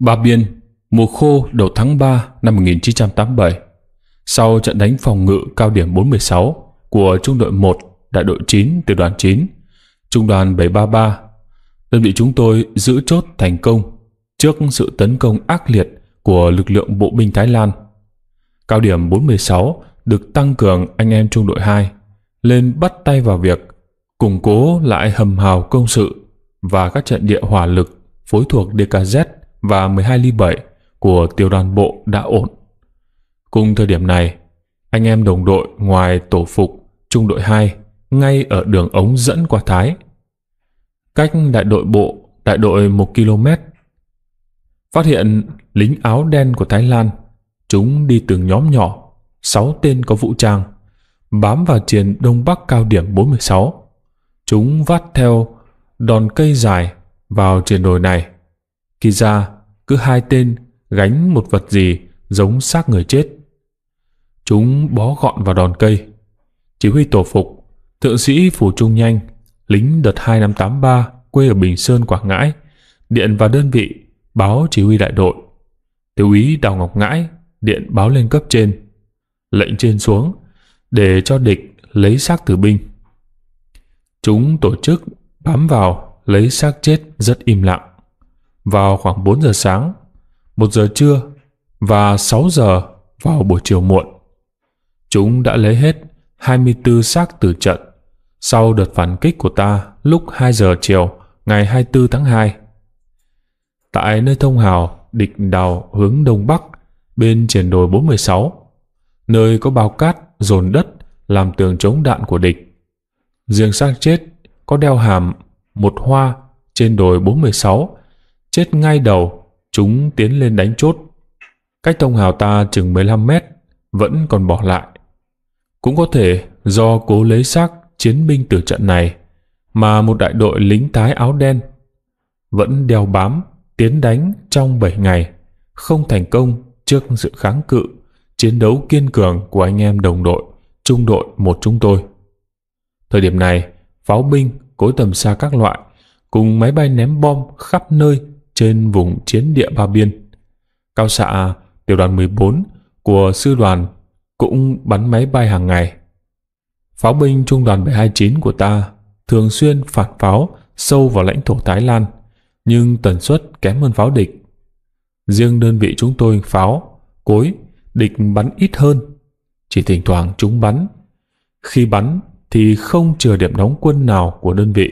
Ba Biên, mùa khô đầu tháng 3 năm 1987, sau trận đánh phòng ngự cao điểm 46 của Trung đội 1, Đại đội 9, Tiểu đoàn 9, Trung đoàn 733, đơn vị chúng tôi giữ chốt thành công trước sự tấn công ác liệt của lực lượng bộ binh Thái Lan. Cao điểm 46 được tăng cường anh em trung đội 2 lên bắt tay vào việc củng cố lại hầm hào công sự và các trận địa hỏa lực phối thuộc DKZ và 12 ly 7 của tiểu đoàn bộ đã ổn. Cùng thời điểm này, anh em đồng đội ngoài tổ phục trung đội 2 ngay ở đường ống dẫn qua Thái. Cách đại đội bộ, đại đội 1 km. Phát hiện lính áo đen của Thái Lan, chúng đi từng nhóm nhỏ, 6 tên có vũ trang, bám vào chiến Đông Bắc cao điểm 46. Chúng vắt theo đòn cây dài vào chiến đồi này khi ra, cứ hai tên gánh một vật gì giống xác người chết. Chúng bó gọn vào đòn cây. Chỉ huy tổ phục, thượng sĩ Phủ Trung Nhanh, lính đợt hai năm tám ba quê ở Bình Sơn, Quảng Ngãi, điện vào đơn vị, báo chỉ huy đại đội. Tiểu úy Đào Ngọc Ngãi điện báo lên cấp trên, lệnh trên xuống để cho địch lấy xác tử binh. Chúng tổ chức bám vào lấy xác chết rất im lặng vào khoảng 4 giờ sáng, 1 giờ trưa và 6 giờ vào buổi chiều muộn. Chúng đã lấy hết 24 xác từ trận sau đợt phản kích của ta lúc 2 giờ chiều ngày 24 tháng 2. Tại nơi thông hào địch đào hướng đông bắc bên triển đồi 416, nơi có bao cát dồn đất làm tường chống đạn của địch. Riêng xác chết có đeo hàm một hoa trên đồi 416 chết ngay đầu, chúng tiến lên đánh chốt. Cách tông hào ta chừng 15 mét, vẫn còn bỏ lại. Cũng có thể do cố lấy xác chiến binh từ trận này mà một đại đội lính tái áo đen vẫn đeo bám tiến đánh trong 7 ngày, không thành công trước sự kháng cự, chiến đấu kiên cường của anh em đồng đội, trung đội một chúng tôi. Thời điểm này, pháo binh, cối tầm xa các loại cùng máy bay ném bom khắp nơi trên vùng chiến địa ba biên. Cao xạ tiểu đoàn 14 của sư đoàn cũng bắn máy bay hàng ngày. Pháo binh trung đoàn 729 của ta thường xuyên phạt pháo sâu vào lãnh thổ Thái Lan, nhưng tần suất kém hơn pháo địch. Riêng đơn vị chúng tôi pháo, cối, địch bắn ít hơn, chỉ thỉnh thoảng chúng bắn. Khi bắn thì không chừa điểm đóng quân nào của đơn vị.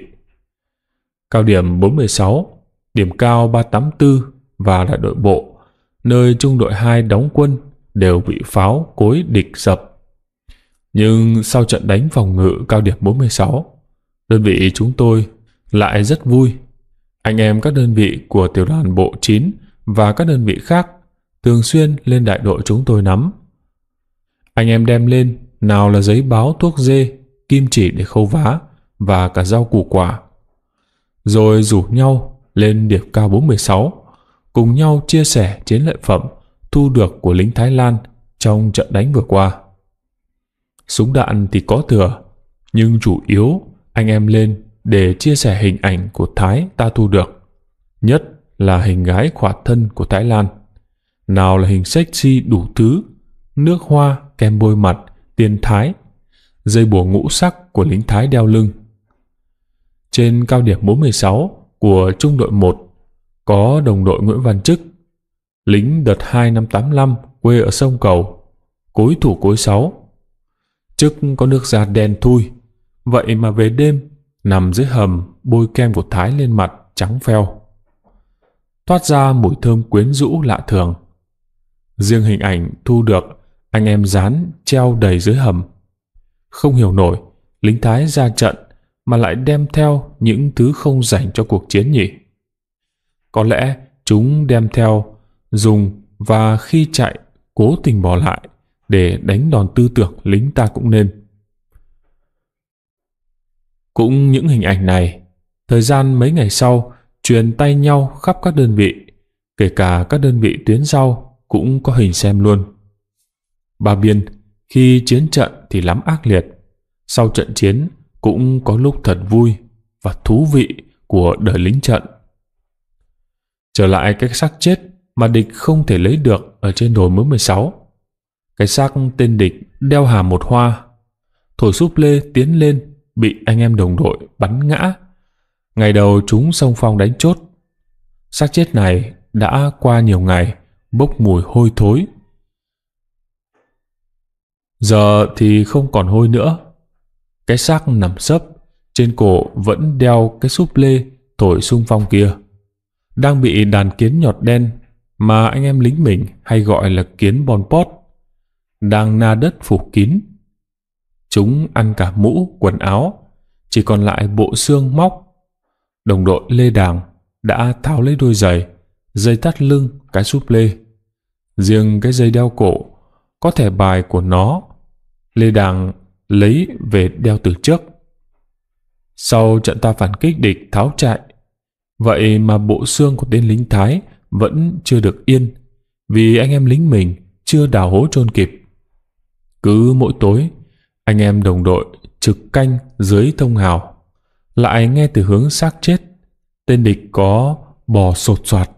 Cao điểm 46 điểm cao 384 và đại đội bộ, nơi trung đội 2 đóng quân đều bị pháo cối địch sập Nhưng sau trận đánh phòng ngự cao điểm 46, đơn vị chúng tôi lại rất vui. Anh em các đơn vị của tiểu đoàn bộ 9 và các đơn vị khác thường xuyên lên đại đội chúng tôi nắm. Anh em đem lên nào là giấy báo thuốc dê, kim chỉ để khâu vá và cả rau củ quả. Rồi rủ nhau lên điệp cao 46, cùng nhau chia sẻ chiến lợi phẩm thu được của lính Thái Lan trong trận đánh vừa qua. Súng đạn thì có thừa, nhưng chủ yếu anh em lên để chia sẻ hình ảnh của Thái ta thu được, nhất là hình gái khỏa thân của Thái Lan. Nào là hình sexy đủ thứ, nước hoa, kem bôi mặt, tiền Thái, dây bùa ngũ sắc của lính Thái đeo lưng. Trên cao điểm 46, của trung đội 1 có đồng đội Nguyễn Văn chức lính đợt 2 năm 85 quê ở sông Cầu, cối thủ cối 6. Trức có nước da đen thui, vậy mà về đêm nằm dưới hầm bôi kem của Thái lên mặt trắng phèo thoát ra mùi thơm quyến rũ lạ thường. Riêng hình ảnh thu được anh em dán treo đầy dưới hầm. Không hiểu nổi, lính Thái ra trận mà lại đem theo những thứ không dành cho cuộc chiến nhỉ? Có lẽ chúng đem theo, dùng và khi chạy cố tình bỏ lại để đánh đòn tư tưởng lính ta cũng nên. Cũng những hình ảnh này, thời gian mấy ngày sau truyền tay nhau khắp các đơn vị, kể cả các đơn vị tuyến sau cũng có hình xem luôn. Ba Biên khi chiến trận thì lắm ác liệt. Sau trận chiến, cũng có lúc thật vui và thú vị của đời lính trận. Trở lại cái xác chết mà địch không thể lấy được ở trên đồi mới 16. Cái xác tên địch đeo hàm một hoa. Thổi súp lê tiến lên bị anh em đồng đội bắn ngã. Ngày đầu chúng sông phong đánh chốt. xác chết này đã qua nhiều ngày bốc mùi hôi thối. Giờ thì không còn hôi nữa cái xác nằm sấp, trên cổ vẫn đeo cái súp lê thổi xung phong kia. Đang bị đàn kiến nhọt đen mà anh em lính mình hay gọi là kiến bon pot, đang na đất phủ kín. Chúng ăn cả mũ, quần áo, chỉ còn lại bộ xương móc. Đồng đội Lê Đàng đã tháo lấy đôi giày, dây thắt lưng cái súp lê. Riêng cái dây đeo cổ, có thể bài của nó, Lê Đàng lấy về đeo từ trước. Sau trận ta phản kích địch tháo chạy, vậy mà bộ xương của tên lính Thái vẫn chưa được yên vì anh em lính mình chưa đào hố chôn kịp. Cứ mỗi tối, anh em đồng đội trực canh dưới thông hào lại nghe từ hướng xác chết tên địch có bò sột soạt.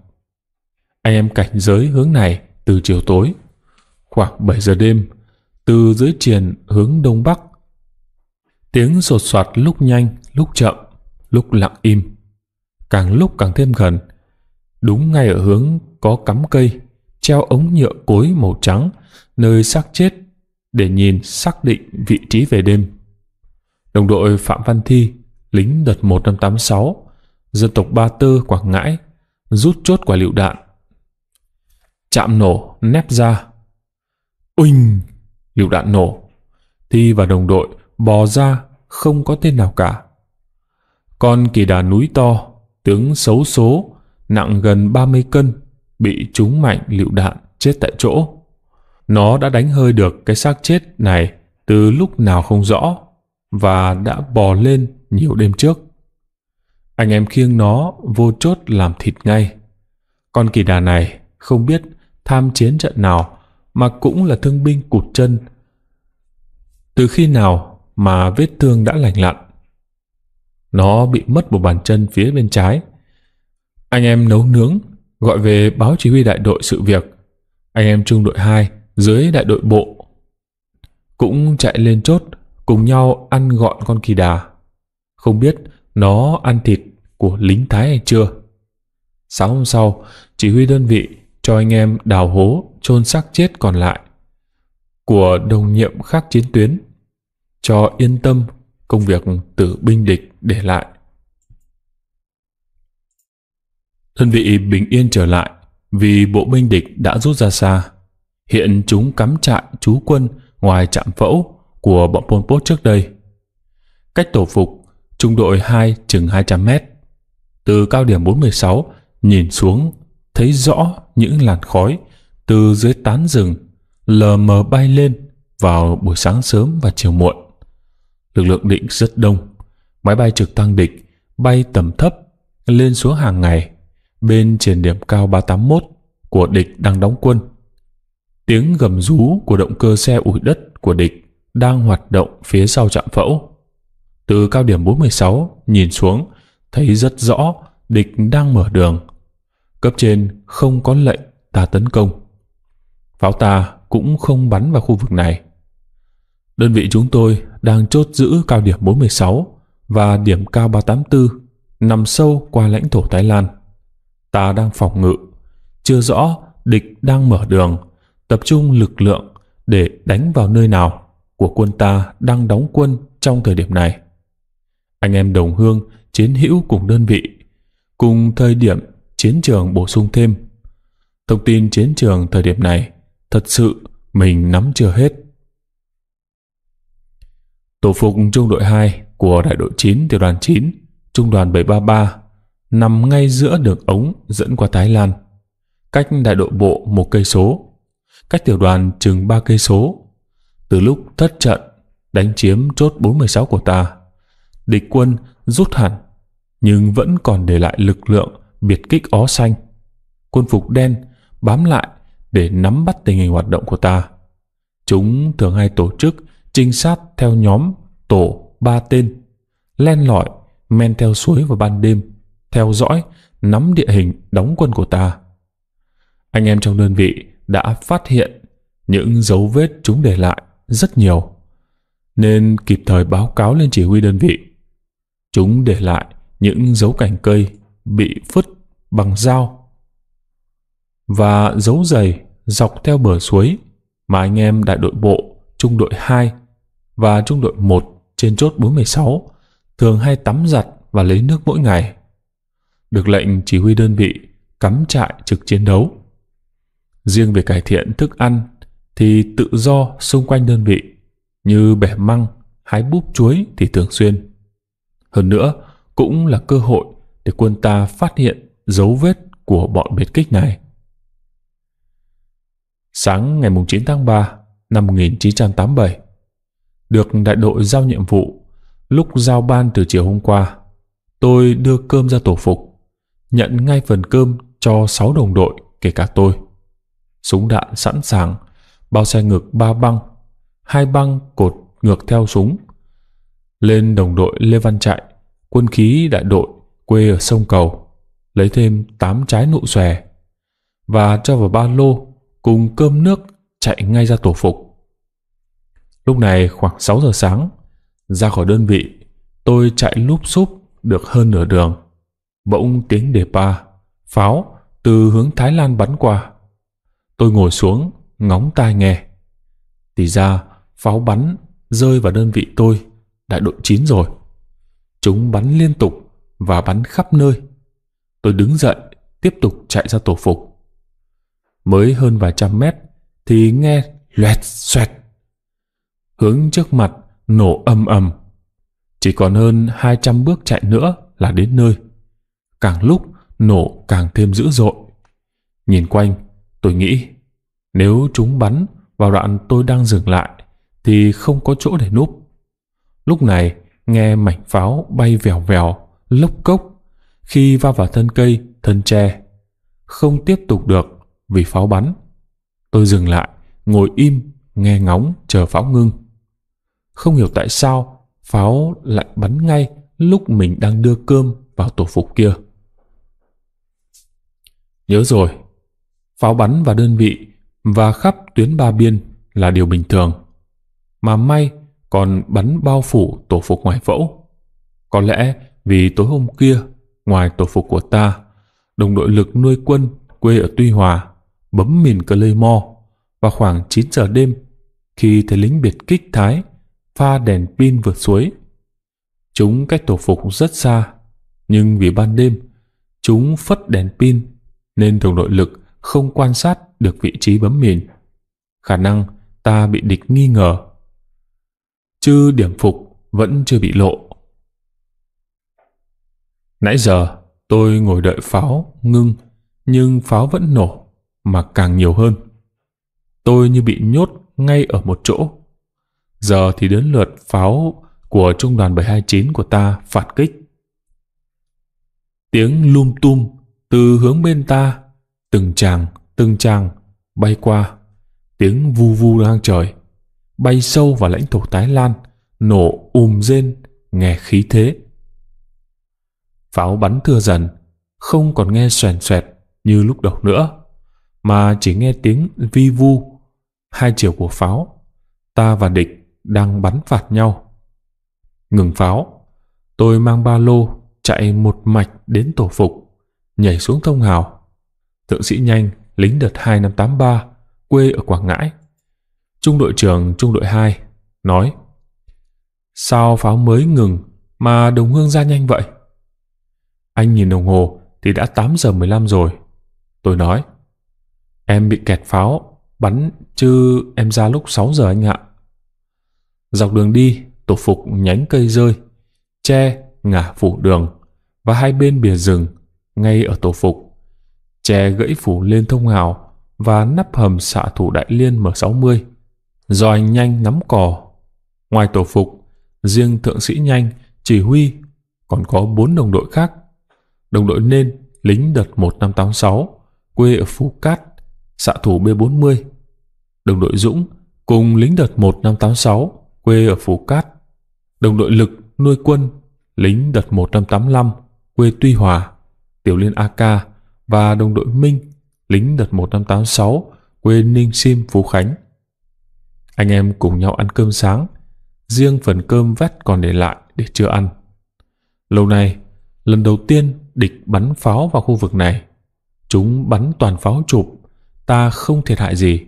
Anh em cảnh giới hướng này từ chiều tối. Khoảng 7 giờ đêm, từ dưới triền hướng đông bắc. Tiếng sột soạt lúc nhanh, lúc chậm, lúc lặng im. Càng lúc càng thêm gần. Đúng ngay ở hướng có cắm cây, treo ống nhựa cối màu trắng, nơi xác chết để nhìn xác định vị trí về đêm. Đồng đội Phạm Văn Thi, lính đợt 1586, dân tộc Ba Tư, Quảng Ngãi, rút chốt quả lựu đạn. Chạm nổ, nép ra. Uỳnh! Lựu đạn nổ. Thi và đồng đội bò ra không có tên nào cả. Con kỳ đà núi to, tướng xấu số, nặng gần 30 cân, bị trúng mạnh lựu đạn chết tại chỗ. Nó đã đánh hơi được cái xác chết này từ lúc nào không rõ và đã bò lên nhiều đêm trước. Anh em khiêng nó vô chốt làm thịt ngay. Con kỳ đà này không biết tham chiến trận nào mà cũng là thương binh cụt chân. Từ khi nào mà vết thương đã lành lặn? Nó bị mất một bàn chân phía bên trái. Anh em nấu nướng, gọi về báo chỉ huy đại đội sự việc. Anh em trung đội 2 dưới đại đội bộ cũng chạy lên chốt cùng nhau ăn gọn con kỳ đà. Không biết nó ăn thịt của lính Thái hay chưa. Sáng hôm sau, chỉ huy đơn vị cho anh em đào hố chôn xác chết còn lại của đồng nhiệm khác chiến tuyến cho yên tâm công việc tử binh địch để lại. Thân vị bình yên trở lại vì bộ binh địch đã rút ra xa. Hiện chúng cắm trại trú quân ngoài trạm phẫu của bọn Pol Pot trước đây. Cách tổ phục, trung đội 2 chừng 200 mét. Từ cao điểm 416, nhìn xuống, thấy rõ những làn khói từ dưới tán rừng lờ mờ bay lên vào buổi sáng sớm và chiều muộn. Lực lượng địch rất đông, máy bay trực thăng địch bay tầm thấp lên xuống hàng ngày bên trên điểm cao 381 của địch đang đóng quân. Tiếng gầm rú của động cơ xe ủi đất của địch đang hoạt động phía sau trạm phẫu. Từ cao điểm 46 nhìn xuống thấy rất rõ địch đang mở đường Cấp trên không có lệnh ta tấn công. Pháo ta cũng không bắn vào khu vực này. Đơn vị chúng tôi đang chốt giữ cao điểm 46 và điểm cao 384 nằm sâu qua lãnh thổ Thái Lan. Ta đang phòng ngự, chưa rõ địch đang mở đường, tập trung lực lượng để đánh vào nơi nào của quân ta đang đóng quân trong thời điểm này. Anh em đồng hương, chiến hữu cùng đơn vị, cùng thời điểm chiến trường bổ sung thêm. Thông tin chiến trường thời điểm này thật sự mình nắm chưa hết. Tổ phục trung đội 2 của đại đội 9 tiểu đoàn 9, trung đoàn 733 nằm ngay giữa đường ống dẫn qua Thái Lan, cách đại đội bộ một cây số, cách tiểu đoàn chừng 3 cây số. Từ lúc thất trận đánh chiếm chốt 46 của ta, địch quân rút hẳn nhưng vẫn còn để lại lực lượng biệt kích ó xanh, quân phục đen bám lại để nắm bắt tình hình hoạt động của ta. Chúng thường hay tổ chức trinh sát theo nhóm tổ ba tên, len lỏi, men theo suối vào ban đêm, theo dõi, nắm địa hình đóng quân của ta. Anh em trong đơn vị đã phát hiện những dấu vết chúng để lại rất nhiều, nên kịp thời báo cáo lên chỉ huy đơn vị. Chúng để lại những dấu cảnh cây bị phứt bằng dao và giấu giày dọc theo bờ suối mà anh em đại đội bộ, trung đội 2 và trung đội 1 trên chốt 416 thường hay tắm giặt và lấy nước mỗi ngày. Được lệnh chỉ huy đơn vị cắm trại trực chiến đấu. Riêng về cải thiện thức ăn thì tự do xung quanh đơn vị như bẻ măng, hái búp chuối thì thường xuyên. Hơn nữa, cũng là cơ hội để quân ta phát hiện dấu vết của bọn biệt kích này. Sáng ngày 9 tháng 3 năm 1987, được đại đội giao nhiệm vụ, lúc giao ban từ chiều hôm qua, tôi đưa cơm ra tổ phục, nhận ngay phần cơm cho 6 đồng đội kể cả tôi. Súng đạn sẵn sàng, bao xe ngược ba băng, hai băng cột ngược theo súng. Lên đồng đội Lê Văn Trại, quân khí đại đội quê ở sông cầu lấy thêm 8 trái nụ xòe và cho vào ba lô cùng cơm nước chạy ngay ra tổ phục. Lúc này khoảng 6 giờ sáng, ra khỏi đơn vị, tôi chạy lúp xúp được hơn nửa đường. Bỗng tiếng đề pa, pháo từ hướng Thái Lan bắn qua. Tôi ngồi xuống, ngóng tai nghe. Thì ra, pháo bắn rơi vào đơn vị tôi, đại đội 9 rồi. Chúng bắn liên tục và bắn khắp nơi. Tôi đứng dậy, tiếp tục chạy ra tổ phục. Mới hơn vài trăm mét thì nghe loẹt xoẹt. Hướng trước mặt nổ âm ầm. Chỉ còn hơn 200 bước chạy nữa là đến nơi. Càng lúc nổ càng thêm dữ dội. Nhìn quanh, tôi nghĩ nếu chúng bắn vào đoạn tôi đang dừng lại thì không có chỗ để núp. Lúc này nghe mảnh pháo bay vèo vèo lốc cốc khi va vào thân cây, thân tre. Không tiếp tục được vì pháo bắn. Tôi dừng lại, ngồi im, nghe ngóng, chờ pháo ngưng. Không hiểu tại sao pháo lại bắn ngay lúc mình đang đưa cơm vào tổ phục kia. Nhớ rồi, pháo bắn vào đơn vị và khắp tuyến ba biên là điều bình thường. Mà may còn bắn bao phủ tổ phục ngoài phẫu. Có lẽ vì tối hôm kia, ngoài tổ phục của ta, đồng đội lực nuôi quân quê ở Tuy Hòa bấm mìn Claymore vào khoảng 9 giờ đêm khi thấy lính biệt kích Thái pha đèn pin vượt suối. Chúng cách tổ phục rất xa, nhưng vì ban đêm chúng phất đèn pin nên đồng đội lực không quan sát được vị trí bấm mìn. Khả năng ta bị địch nghi ngờ. Chứ điểm phục vẫn chưa bị lộ. Nãy giờ tôi ngồi đợi pháo ngưng nhưng pháo vẫn nổ mà càng nhiều hơn. Tôi như bị nhốt ngay ở một chỗ. Giờ thì đến lượt pháo của trung đoàn 729 của ta phản kích. Tiếng lum tum từ hướng bên ta, từng tràng, từng tràng bay qua, tiếng vu vu ngang trời, bay sâu vào lãnh thổ Thái Lan, nổ ùm rên, nghe khí thế pháo bắn thưa dần, không còn nghe xoèn xoẹt như lúc đầu nữa, mà chỉ nghe tiếng vi vu, hai chiều của pháo. Ta và địch đang bắn phạt nhau. Ngừng pháo, tôi mang ba lô chạy một mạch đến tổ phục, nhảy xuống thông hào. Thượng sĩ nhanh, lính đợt hai năm tám ba quê ở Quảng Ngãi. Trung đội trưởng trung đội hai nói Sao pháo mới ngừng mà đồng hương ra nhanh vậy? Anh nhìn đồng hồ thì đã 8 giờ 15 rồi. Tôi nói, em bị kẹt pháo, bắn chứ em ra lúc 6 giờ anh ạ. Dọc đường đi, tổ phục nhánh cây rơi, tre ngả phủ đường và hai bên bìa rừng ngay ở tổ phục. Tre gãy phủ lên thông hào và nắp hầm xạ thủ đại liên M60 do anh nhanh nắm cò. Ngoài tổ phục, riêng thượng sĩ nhanh, chỉ huy còn có bốn đồng đội khác đồng đội nên lính đợt 1586 quê ở Phú Cát, xạ thủ B40. Đồng đội Dũng cùng lính đợt 1586 quê ở Phú Cát. Đồng đội Lực nuôi quân, lính đợt 1585 quê Tuy Hòa, tiểu liên AK và đồng đội Minh, lính đợt 1586 quê Ninh Sim Phú Khánh. Anh em cùng nhau ăn cơm sáng, riêng phần cơm vét còn để lại để chưa ăn. Lâu nay, lần đầu tiên địch bắn pháo vào khu vực này. Chúng bắn toàn pháo chụp, ta không thiệt hại gì.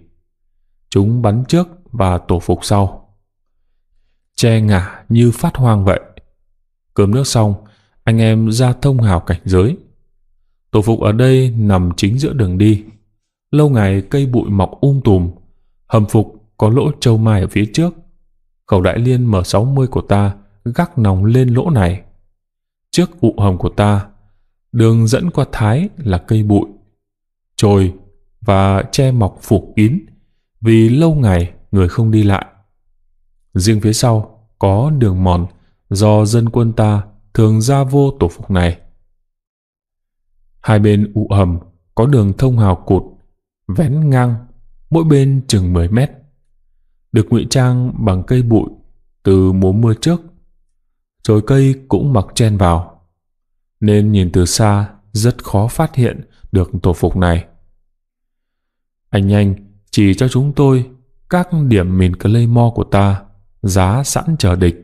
Chúng bắn trước và tổ phục sau. Che ngả như phát hoang vậy. Cơm nước xong, anh em ra thông hào cảnh giới. Tổ phục ở đây nằm chính giữa đường đi. Lâu ngày cây bụi mọc um tùm, hầm phục có lỗ châu mai ở phía trước. Khẩu đại liên M60 của ta gác nòng lên lỗ này. Trước ụ hầm của ta Đường dẫn qua Thái là cây bụi, trồi và che mọc phủ kín vì lâu ngày người không đi lại. Riêng phía sau có đường mòn do dân quân ta thường ra vô tổ phục này. Hai bên ụ hầm có đường thông hào cụt, vén ngang, mỗi bên chừng 10 mét. Được ngụy trang bằng cây bụi từ mùa mưa trước. Rồi cây cũng mặc chen vào nên nhìn từ xa rất khó phát hiện được tổ phục này. Anh nhanh chỉ cho chúng tôi các điểm mìn Claymore của ta giá sẵn chờ địch.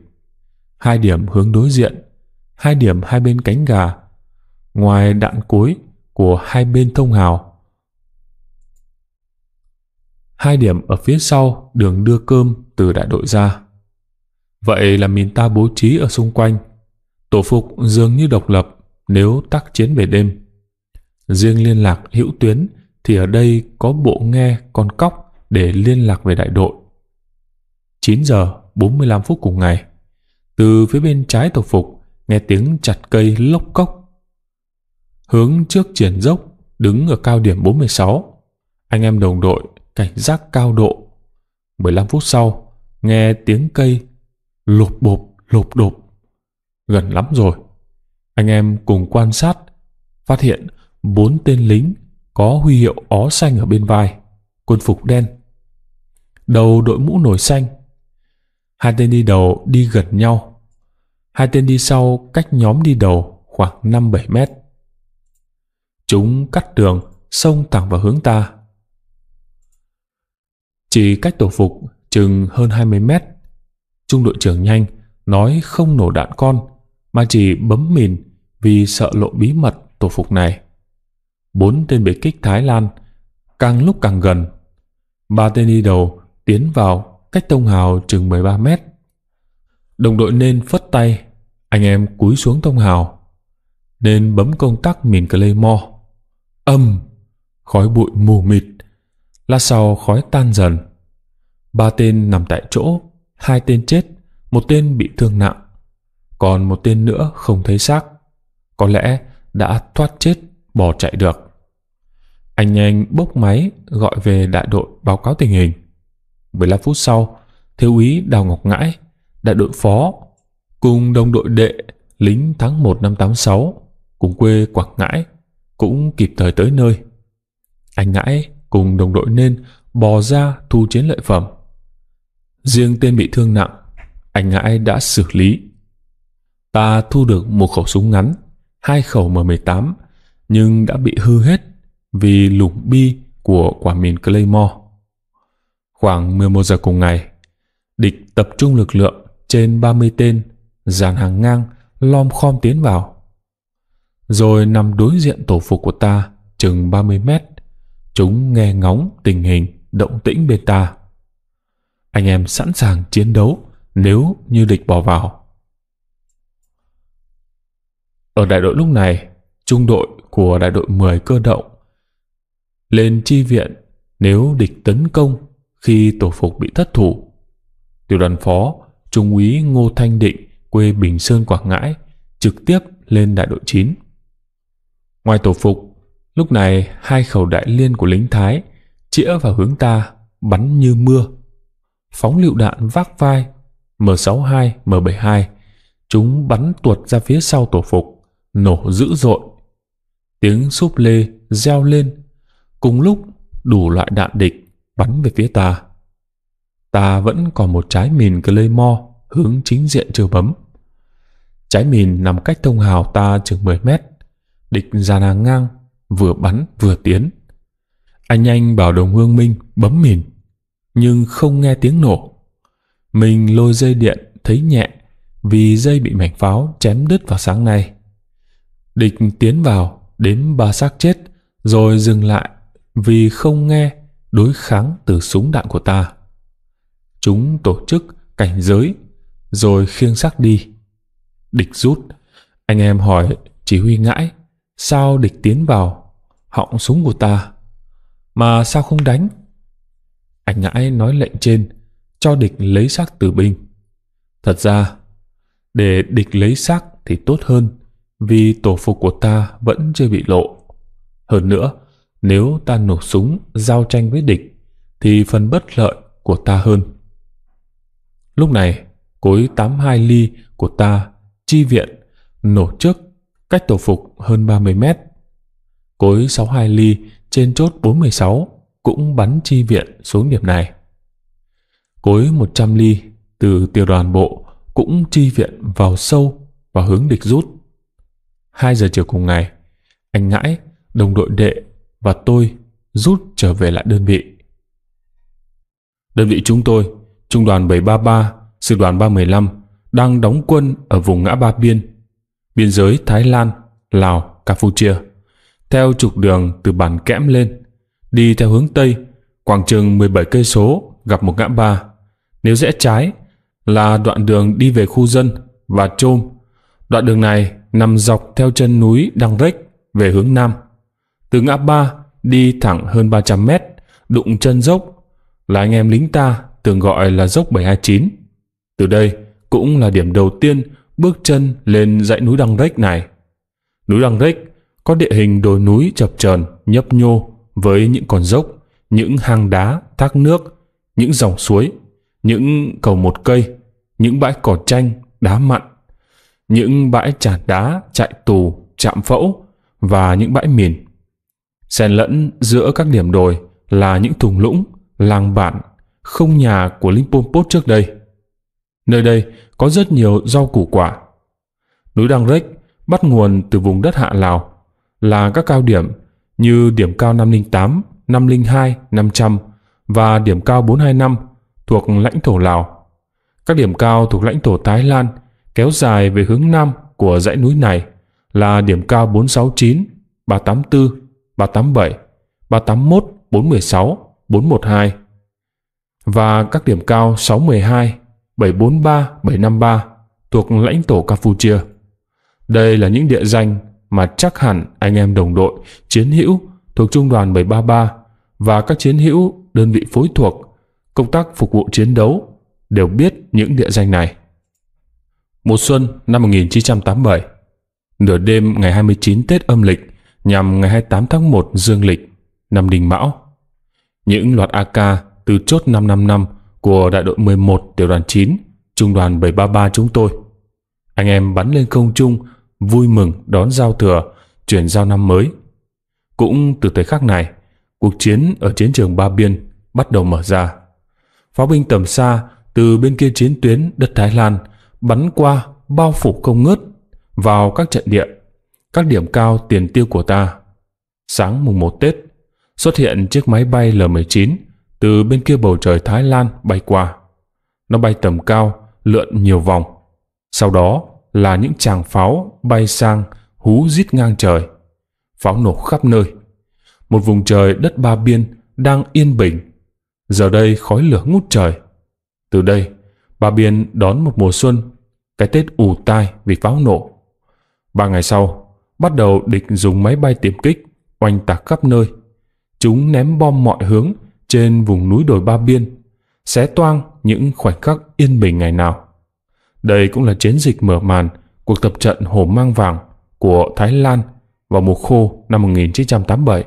Hai điểm hướng đối diện, hai điểm hai bên cánh gà, ngoài đạn cuối của hai bên thông hào. Hai điểm ở phía sau đường đưa cơm từ đại đội ra. Vậy là mìn ta bố trí ở xung quanh. Tổ phục dường như độc lập nếu tác chiến về đêm. Riêng liên lạc hữu tuyến thì ở đây có bộ nghe con cóc để liên lạc về đại đội. 9 giờ 45 phút cùng ngày, từ phía bên trái tổ phục nghe tiếng chặt cây lốc cốc. Hướng trước triển dốc đứng ở cao điểm 46. Anh em đồng đội cảnh giác cao độ. 15 phút sau, nghe tiếng cây lụp bộp lụp đột Gần lắm rồi, anh em cùng quan sát phát hiện bốn tên lính có huy hiệu ó xanh ở bên vai quân phục đen đầu đội mũ nổi xanh hai tên đi đầu đi gần nhau hai tên đi sau cách nhóm đi đầu khoảng năm bảy mét chúng cắt đường xông thẳng vào hướng ta chỉ cách tổ phục chừng hơn 20 mét trung đội trưởng nhanh nói không nổ đạn con mà chỉ bấm mìn vì sợ lộ bí mật tổ phục này. Bốn tên biệt kích Thái Lan càng lúc càng gần. Ba tên đi đầu tiến vào cách Tông Hào chừng 13 mét. Đồng đội nên phất tay, anh em cúi xuống Tông Hào. Nên bấm công tắc mìn Claymore. Âm, khói bụi mù mịt. Lát sau khói tan dần. Ba tên nằm tại chỗ, hai tên chết, một tên bị thương nặng. Còn một tên nữa không thấy xác có lẽ đã thoát chết bỏ chạy được anh nhanh bốc máy gọi về đại đội báo cáo tình hình 15 phút sau thiếu úy đào ngọc ngãi đại đội phó cùng đồng đội đệ lính tháng 1 năm 86 cùng quê Quảng Ngãi cũng kịp thời tới nơi. Anh Ngãi cùng đồng đội nên bò ra thu chiến lợi phẩm. Riêng tên bị thương nặng, anh Ngãi đã xử lý. Ta thu được một khẩu súng ngắn hai khẩu M18 nhưng đã bị hư hết vì lục bi của quả mìn Claymore. Khoảng 11 giờ cùng ngày, địch tập trung lực lượng trên 30 tên dàn hàng ngang lom khom tiến vào. Rồi nằm đối diện tổ phục của ta chừng 30 mét, chúng nghe ngóng tình hình động tĩnh bên ta. Anh em sẵn sàng chiến đấu nếu như địch bỏ vào. Ở đại đội lúc này, trung đội của đại đội 10 cơ động lên chi viện nếu địch tấn công khi tổ phục bị thất thủ. Tiểu đoàn phó, Trung úy Ngô Thanh Định quê Bình Sơn Quảng Ngãi trực tiếp lên đại đội 9. Ngoài tổ phục, lúc này hai khẩu đại liên của lính Thái chĩa vào hướng ta bắn như mưa. Phóng lựu đạn vác vai M62, M72 chúng bắn tuột ra phía sau tổ phục nổ dữ dội. Tiếng súp lê reo lên, cùng lúc đủ loại đạn địch bắn về phía ta. Ta vẫn còn một trái mìn Claymore hướng chính diện chưa bấm. Trái mìn nằm cách thông hào ta chừng 10 mét. Địch ra nàng ngang, vừa bắn vừa tiến. Anh nhanh bảo đồng hương Minh bấm mìn, nhưng không nghe tiếng nổ. Mình lôi dây điện thấy nhẹ vì dây bị mảnh pháo chém đứt vào sáng nay. Địch tiến vào, đến ba xác chết, rồi dừng lại vì không nghe đối kháng từ súng đạn của ta. Chúng tổ chức cảnh giới, rồi khiêng xác đi. Địch rút, anh em hỏi chỉ huy ngãi, sao địch tiến vào, họng súng của ta, mà sao không đánh? Anh ngãi nói lệnh trên, cho địch lấy xác tử binh. Thật ra, để địch lấy xác thì tốt hơn vì tổ phục của ta vẫn chưa bị lộ. Hơn nữa, nếu ta nổ súng giao tranh với địch thì phần bất lợi của ta hơn. Lúc này, cối 82 ly của ta chi viện nổ trước cách tổ phục hơn 30 mét. Cối 62 ly trên chốt 46 cũng bắn chi viện xuống điểm này. Cối 100 ly từ tiểu đoàn bộ cũng chi viện vào sâu và hướng địch rút. 2 giờ chiều cùng ngày, anh Ngãi, đồng đội đệ và tôi rút trở về lại đơn vị. Đơn vị chúng tôi, Trung đoàn 733, Sư đoàn 315 đang đóng quân ở vùng ngã ba biên, biên giới Thái Lan, Lào, Campuchia, theo trục đường từ bản kẽm lên, đi theo hướng Tây, khoảng chừng 17 cây số gặp một ngã ba. Nếu rẽ trái là đoạn đường đi về khu dân và trôm. Đoạn đường này nằm dọc theo chân núi Đăng Rếch về hướng nam. Từ ngã ba đi thẳng hơn 300 mét, đụng chân dốc là anh em lính ta thường gọi là dốc 729. Từ đây cũng là điểm đầu tiên bước chân lên dãy núi Đăng Rếch này. Núi Đăng Rếch có địa hình đồi núi chập chờn nhấp nhô với những con dốc, những hang đá, thác nước, những dòng suối, những cầu một cây, những bãi cỏ chanh, đá mặn những bãi tràn đá, chạy tù, chạm phẫu và những bãi mìn. Xen lẫn giữa các điểm đồi là những thùng lũng, làng bản, không nhà của lính trước đây. Nơi đây có rất nhiều rau củ quả. Núi Đăng Rếch bắt nguồn từ vùng đất Hạ Lào là các cao điểm như điểm cao 508, 502, 500 và điểm cao 425 thuộc lãnh thổ Lào. Các điểm cao thuộc lãnh thổ Thái Lan – kéo dài về hướng nam của dãy núi này là điểm cao 469, 384, 387, 381, 416, 412 và các điểm cao 612, 743, 753 thuộc lãnh thổ Campuchia. Đây là những địa danh mà chắc hẳn anh em đồng đội, chiến hữu thuộc Trung đoàn 733 và các chiến hữu đơn vị phối thuộc, công tác phục vụ chiến đấu đều biết những địa danh này. Mùa xuân năm 1987, nửa đêm ngày 29 Tết âm lịch nhằm ngày 28 tháng 1 dương lịch, năm Đình Mão. Những loạt AK từ chốt 555 của đại đội 11 tiểu đoàn 9, trung đoàn 733 chúng tôi. Anh em bắn lên không trung, vui mừng đón giao thừa, chuyển giao năm mới. Cũng từ thời khắc này, cuộc chiến ở chiến trường Ba Biên bắt đầu mở ra. Pháo binh tầm xa từ bên kia chiến tuyến đất Thái Lan – bắn qua bao phủ không ngớt vào các trận địa, các điểm cao tiền tiêu của ta. Sáng mùng 1 Tết, xuất hiện chiếc máy bay L-19 từ bên kia bầu trời Thái Lan bay qua. Nó bay tầm cao, lượn nhiều vòng. Sau đó là những tràng pháo bay sang hú rít ngang trời. Pháo nổ khắp nơi. Một vùng trời đất ba biên đang yên bình. Giờ đây khói lửa ngút trời. Từ đây, ba Biên đón một mùa xuân, cái Tết ù tai vì pháo nổ. Ba ngày sau, bắt đầu địch dùng máy bay tiêm kích, oanh tạc khắp nơi. Chúng ném bom mọi hướng trên vùng núi đồi Ba Biên, xé toang những khoảnh khắc yên bình ngày nào. Đây cũng là chiến dịch mở màn cuộc tập trận Hồ Mang Vàng của Thái Lan vào mùa khô năm 1987.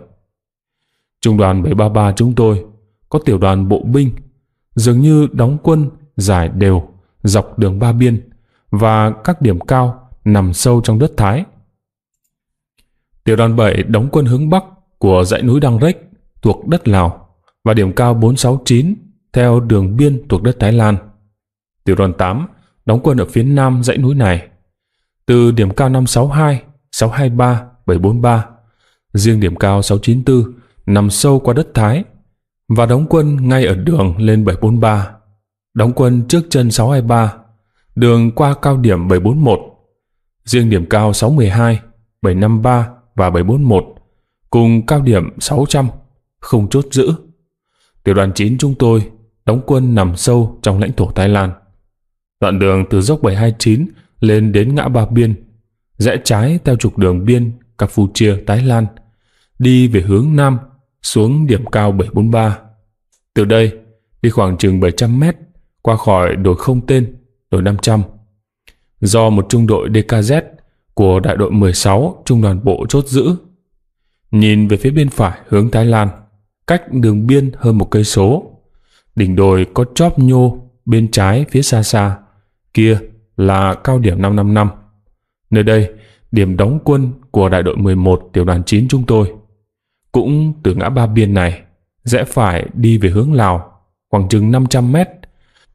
Trung đoàn 733 chúng tôi có tiểu đoàn bộ binh dường như đóng quân dài đều dọc đường ba biên và các điểm cao nằm sâu trong đất Thái. Tiểu đoàn 7 đóng quân hướng Bắc của dãy núi Đăng Rách thuộc đất Lào và điểm cao 469 theo đường biên thuộc đất Thái Lan. Tiểu đoàn 8 đóng quân ở phía nam dãy núi này từ điểm cao 562, 623, 743 riêng điểm cao 694 nằm sâu qua đất Thái và đóng quân ngay ở đường lên 743 đóng quân trước chân 623, đường qua cao điểm 741. Riêng điểm cao 612, 753 và 741 cùng cao điểm 600 không chốt giữ. Tiểu đoàn 9 chúng tôi đóng quân nằm sâu trong lãnh thổ Thái Lan. Đoạn đường từ dốc 729 lên đến ngã ba biên, rẽ trái theo trục đường biên Campuchia Thái Lan, đi về hướng nam xuống điểm cao 743. Từ đây, đi khoảng chừng 700 mét qua khỏi đồi không tên, đội 500. Do một trung đội DKZ của đại đội 16 trung đoàn bộ chốt giữ. Nhìn về phía bên phải hướng Thái Lan, cách đường biên hơn một cây số. Đỉnh đồi có chóp nhô bên trái phía xa xa, kia là cao điểm 555. Nơi đây, điểm đóng quân của đại đội 11 tiểu đoàn 9 chúng tôi. Cũng từ ngã ba biên này, rẽ phải đi về hướng Lào, khoảng chừng 500 mét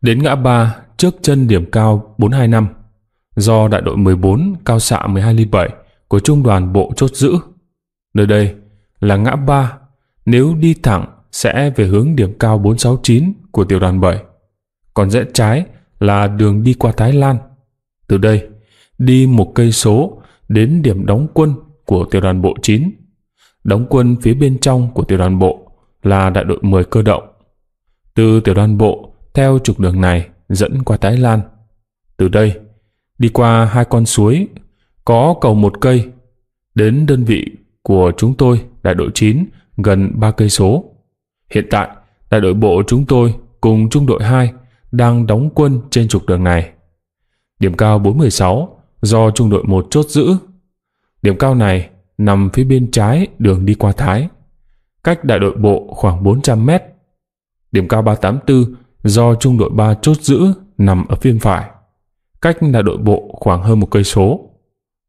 Đến ngã ba trước chân điểm cao 425 do đại đội 14 cao xạ 12 ly 7 của trung đoàn bộ chốt giữ. Nơi đây là ngã ba nếu đi thẳng sẽ về hướng điểm cao 469 của tiểu đoàn 7. Còn rẽ trái là đường đi qua Thái Lan. Từ đây đi một cây số đến điểm đóng quân của tiểu đoàn bộ 9. Đóng quân phía bên trong của tiểu đoàn bộ là đại đội 10 cơ động. Từ tiểu đoàn bộ theo trục đường này dẫn qua Thái Lan. Từ đây, đi qua hai con suối, có cầu một cây, đến đơn vị của chúng tôi, đại đội 9, gần 3 cây số. Hiện tại, đại đội bộ chúng tôi cùng trung đội 2 đang đóng quân trên trục đường này. Điểm cao 416 do trung đội 1 chốt giữ. Điểm cao này nằm phía bên trái đường đi qua Thái, cách đại đội bộ khoảng 400 mét. Điểm cao 384 do trung đội 3 chốt giữ nằm ở phiên phải, cách là đội bộ khoảng hơn một cây số.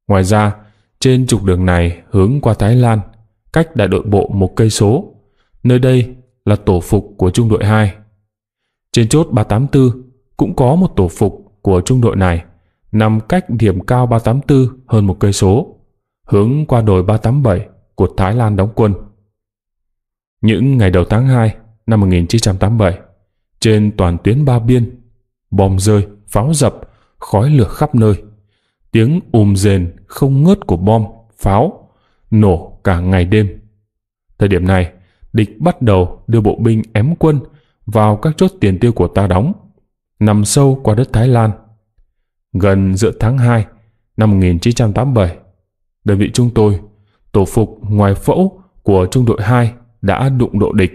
Ngoài ra, trên trục đường này hướng qua Thái Lan, cách đại đội bộ một cây số. Nơi đây là tổ phục của trung đội 2. Trên chốt 384 cũng có một tổ phục của trung đội này nằm cách điểm cao 384 hơn một cây số, hướng qua đồi 387 của Thái Lan đóng quân. Những ngày đầu tháng 2 năm 1987, trên toàn tuyến ba biên, bom rơi, pháo dập, khói lửa khắp nơi. Tiếng ùm rền không ngớt của bom, pháo, nổ cả ngày đêm. Thời điểm này, địch bắt đầu đưa bộ binh ém quân vào các chốt tiền tiêu của ta đóng, nằm sâu qua đất Thái Lan. Gần giữa tháng 2 năm 1987, đơn vị chúng tôi, tổ phục ngoài phẫu của trung đội 2 đã đụng độ địch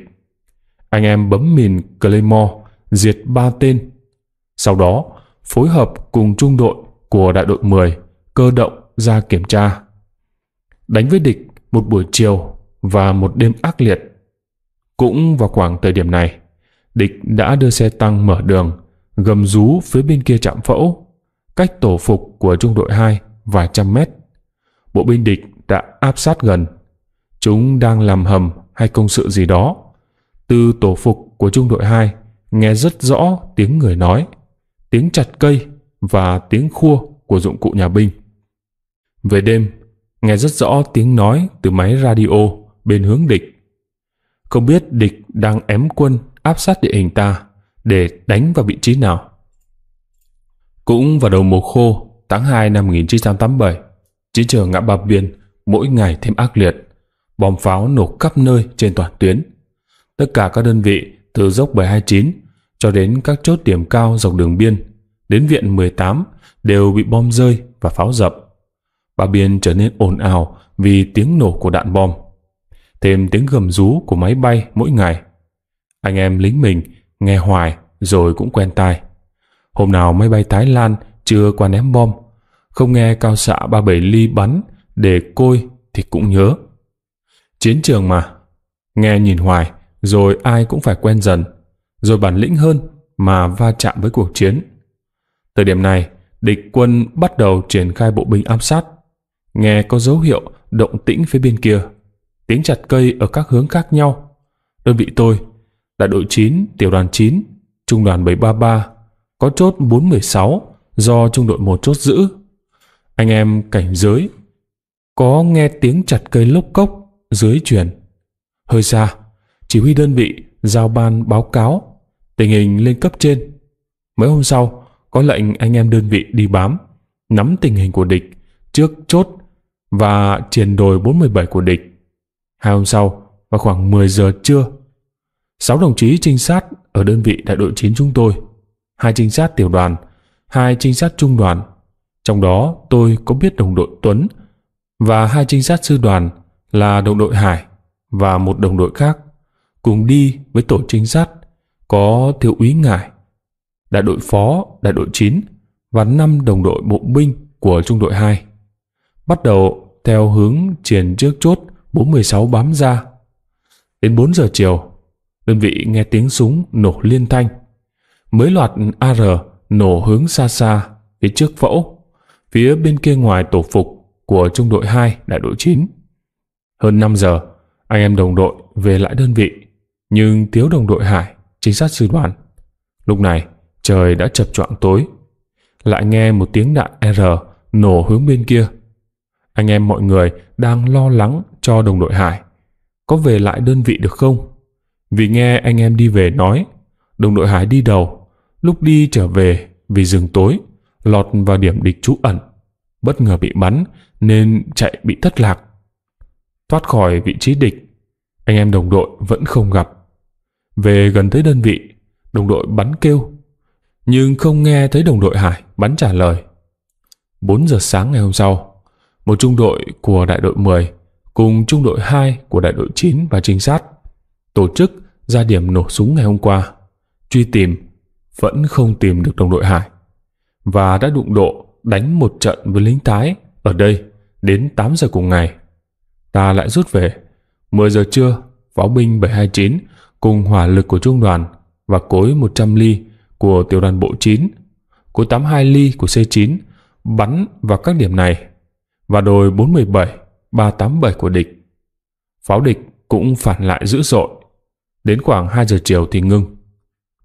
anh em bấm mìn Claymore diệt ba tên. Sau đó, phối hợp cùng trung đội của đại đội 10 cơ động ra kiểm tra. Đánh với địch một buổi chiều và một đêm ác liệt. Cũng vào khoảng thời điểm này, địch đã đưa xe tăng mở đường, gầm rú phía bên kia trạm phẫu, cách tổ phục của trung đội 2 vài trăm mét. Bộ binh địch đã áp sát gần. Chúng đang làm hầm hay công sự gì đó từ tổ phục của trung đội 2 nghe rất rõ tiếng người nói, tiếng chặt cây và tiếng khua của dụng cụ nhà binh. Về đêm, nghe rất rõ tiếng nói từ máy radio bên hướng địch. Không biết địch đang ém quân áp sát địa hình ta để đánh vào vị trí nào. Cũng vào đầu mùa khô tháng 2 năm 1987, chiến trường ngã ba biên mỗi ngày thêm ác liệt. Bom pháo nổ khắp nơi trên toàn tuyến tất cả các đơn vị từ dốc 729 cho đến các chốt điểm cao dọc đường biên, đến viện 18 đều bị bom rơi và pháo dập. Ba biên trở nên ồn ào vì tiếng nổ của đạn bom, thêm tiếng gầm rú của máy bay mỗi ngày. Anh em lính mình nghe hoài rồi cũng quen tai. Hôm nào máy bay Thái Lan chưa qua ném bom, không nghe cao xạ 37 ly bắn để côi thì cũng nhớ. Chiến trường mà, nghe nhìn hoài rồi ai cũng phải quen dần, rồi bản lĩnh hơn mà va chạm với cuộc chiến. Thời điểm này, địch quân bắt đầu triển khai bộ binh áp sát. Nghe có dấu hiệu động tĩnh phía bên kia, tiếng chặt cây ở các hướng khác nhau. Đơn vị tôi, đại đội 9, tiểu đoàn 9, trung đoàn 733, có chốt 416 do trung đội một chốt giữ. Anh em cảnh giới, có nghe tiếng chặt cây lốc cốc dưới truyền. Hơi xa, chỉ huy đơn vị giao ban báo cáo tình hình lên cấp trên. Mấy hôm sau, có lệnh anh em đơn vị đi bám, nắm tình hình của địch trước chốt và triển đồi 417 của địch. Hai hôm sau, vào khoảng 10 giờ trưa, sáu đồng chí trinh sát ở đơn vị đại đội 9 chúng tôi, hai trinh sát tiểu đoàn, hai trinh sát trung đoàn, trong đó tôi có biết đồng đội Tuấn và hai trinh sát sư đoàn là đồng đội Hải và một đồng đội khác cùng đi với tổ trinh sát có thiếu úy ngải, đại đội phó, đại đội 9 và năm đồng đội bộ binh của trung đội 2. Bắt đầu theo hướng triển trước chốt 416 bám ra. Đến 4 giờ chiều, đơn vị nghe tiếng súng nổ liên thanh. Mới loạt AR nổ hướng xa xa phía trước phẫu, phía bên kia ngoài tổ phục của trung đội 2 đại đội 9. Hơn 5 giờ, anh em đồng đội về lại đơn vị nhưng thiếu đồng đội Hải, chính sát sư đoàn. Lúc này, trời đã chập choạng tối. Lại nghe một tiếng đạn R nổ hướng bên kia. Anh em mọi người đang lo lắng cho đồng đội Hải. Có về lại đơn vị được không? Vì nghe anh em đi về nói, đồng đội Hải đi đầu, lúc đi trở về vì rừng tối, lọt vào điểm địch trú ẩn. Bất ngờ bị bắn nên chạy bị thất lạc. Thoát khỏi vị trí địch, anh em đồng đội vẫn không gặp. Về gần tới đơn vị, đồng đội bắn kêu, nhưng không nghe thấy đồng đội Hải bắn trả lời. 4 giờ sáng ngày hôm sau, một trung đội của đại đội 10 cùng trung đội 2 của đại đội 9 và trinh sát tổ chức ra điểm nổ súng ngày hôm qua, truy tìm vẫn không tìm được đồng đội Hải và đã đụng độ đánh một trận với lính tái ở đây đến 8 giờ cùng ngày. Ta lại rút về. 10 giờ trưa, pháo binh 729 cùng hỏa lực của trung đoàn và cối 100 ly của tiểu đoàn bộ 9, cối 82 ly của C9 bắn vào các điểm này và đồi 417, 387 của địch. Pháo địch cũng phản lại dữ dội. Đến khoảng 2 giờ chiều thì ngưng.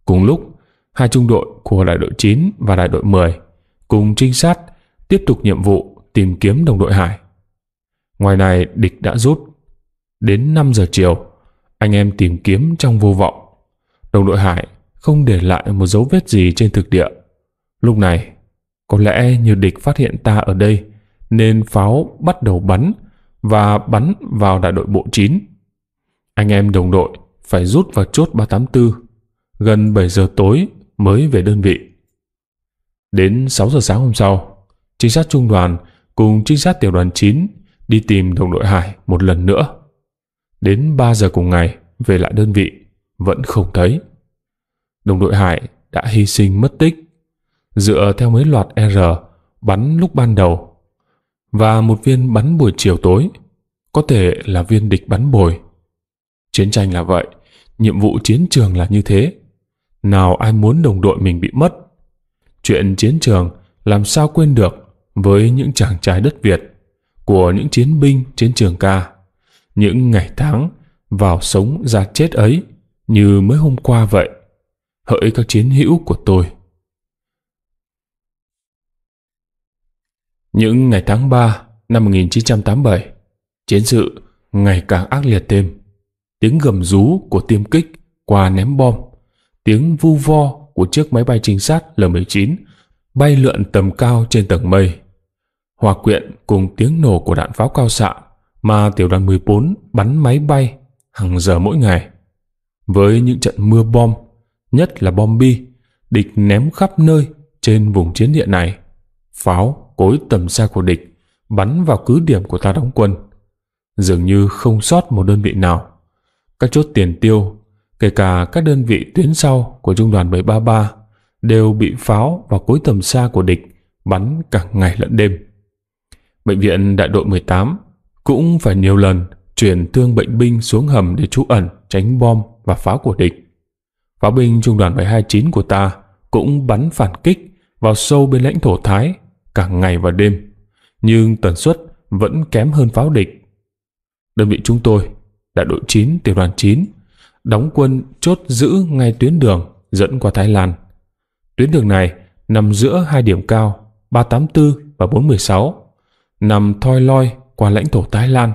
Cùng lúc, hai trung đội của đại đội 9 và đại đội 10 cùng trinh sát tiếp tục nhiệm vụ tìm kiếm đồng đội Hải. Ngoài này, địch đã rút. Đến 5 giờ chiều, anh em tìm kiếm trong vô vọng. Đồng đội Hải không để lại một dấu vết gì trên thực địa. Lúc này, có lẽ như địch phát hiện ta ở đây, nên pháo bắt đầu bắn và bắn vào đại đội bộ 9. Anh em đồng đội phải rút vào chốt 384, gần 7 giờ tối mới về đơn vị. Đến 6 giờ sáng hôm sau, trinh sát trung đoàn cùng trinh sát tiểu đoàn 9 đi tìm đồng đội Hải một lần nữa. Đến 3 giờ cùng ngày, về lại đơn vị, vẫn không thấy. Đồng đội Hải đã hy sinh mất tích, dựa theo mấy loạt R bắn lúc ban đầu và một viên bắn buổi chiều tối, có thể là viên địch bắn bồi. Chiến tranh là vậy, nhiệm vụ chiến trường là như thế. Nào ai muốn đồng đội mình bị mất? Chuyện chiến trường làm sao quên được với những chàng trai đất Việt của những chiến binh trên trường ca những ngày tháng vào sống ra chết ấy như mới hôm qua vậy hỡi các chiến hữu của tôi những ngày tháng 3 năm 1987 chiến sự ngày càng ác liệt thêm tiếng gầm rú của tiêm kích qua ném bom tiếng vu vo của chiếc máy bay trinh sát L-19 bay lượn tầm cao trên tầng mây hòa quyện cùng tiếng nổ của đạn pháo cao xạ mà tiểu đoàn 14 bắn máy bay hàng giờ mỗi ngày. Với những trận mưa bom, nhất là bom bi, địch ném khắp nơi trên vùng chiến địa này. Pháo cối tầm xa của địch bắn vào cứ điểm của ta đóng quân. Dường như không sót một đơn vị nào. Các chốt tiền tiêu, kể cả các đơn vị tuyến sau của trung đoàn 733 đều bị pháo và cối tầm xa của địch bắn cả ngày lẫn đêm. Bệnh viện đại đội 18 cũng phải nhiều lần chuyển thương bệnh binh xuống hầm để trú ẩn, tránh bom và pháo của địch. Pháo binh trung đoàn 729 của ta cũng bắn phản kích vào sâu bên lãnh thổ Thái cả ngày và đêm, nhưng tần suất vẫn kém hơn pháo địch. Đơn vị chúng tôi, đại đội 9, tiểu đoàn 9, đóng quân chốt giữ ngay tuyến đường dẫn qua Thái Lan. Tuyến đường này nằm giữa hai điểm cao 384 và 416, nằm thoi loi qua lãnh thổ Thái Lan,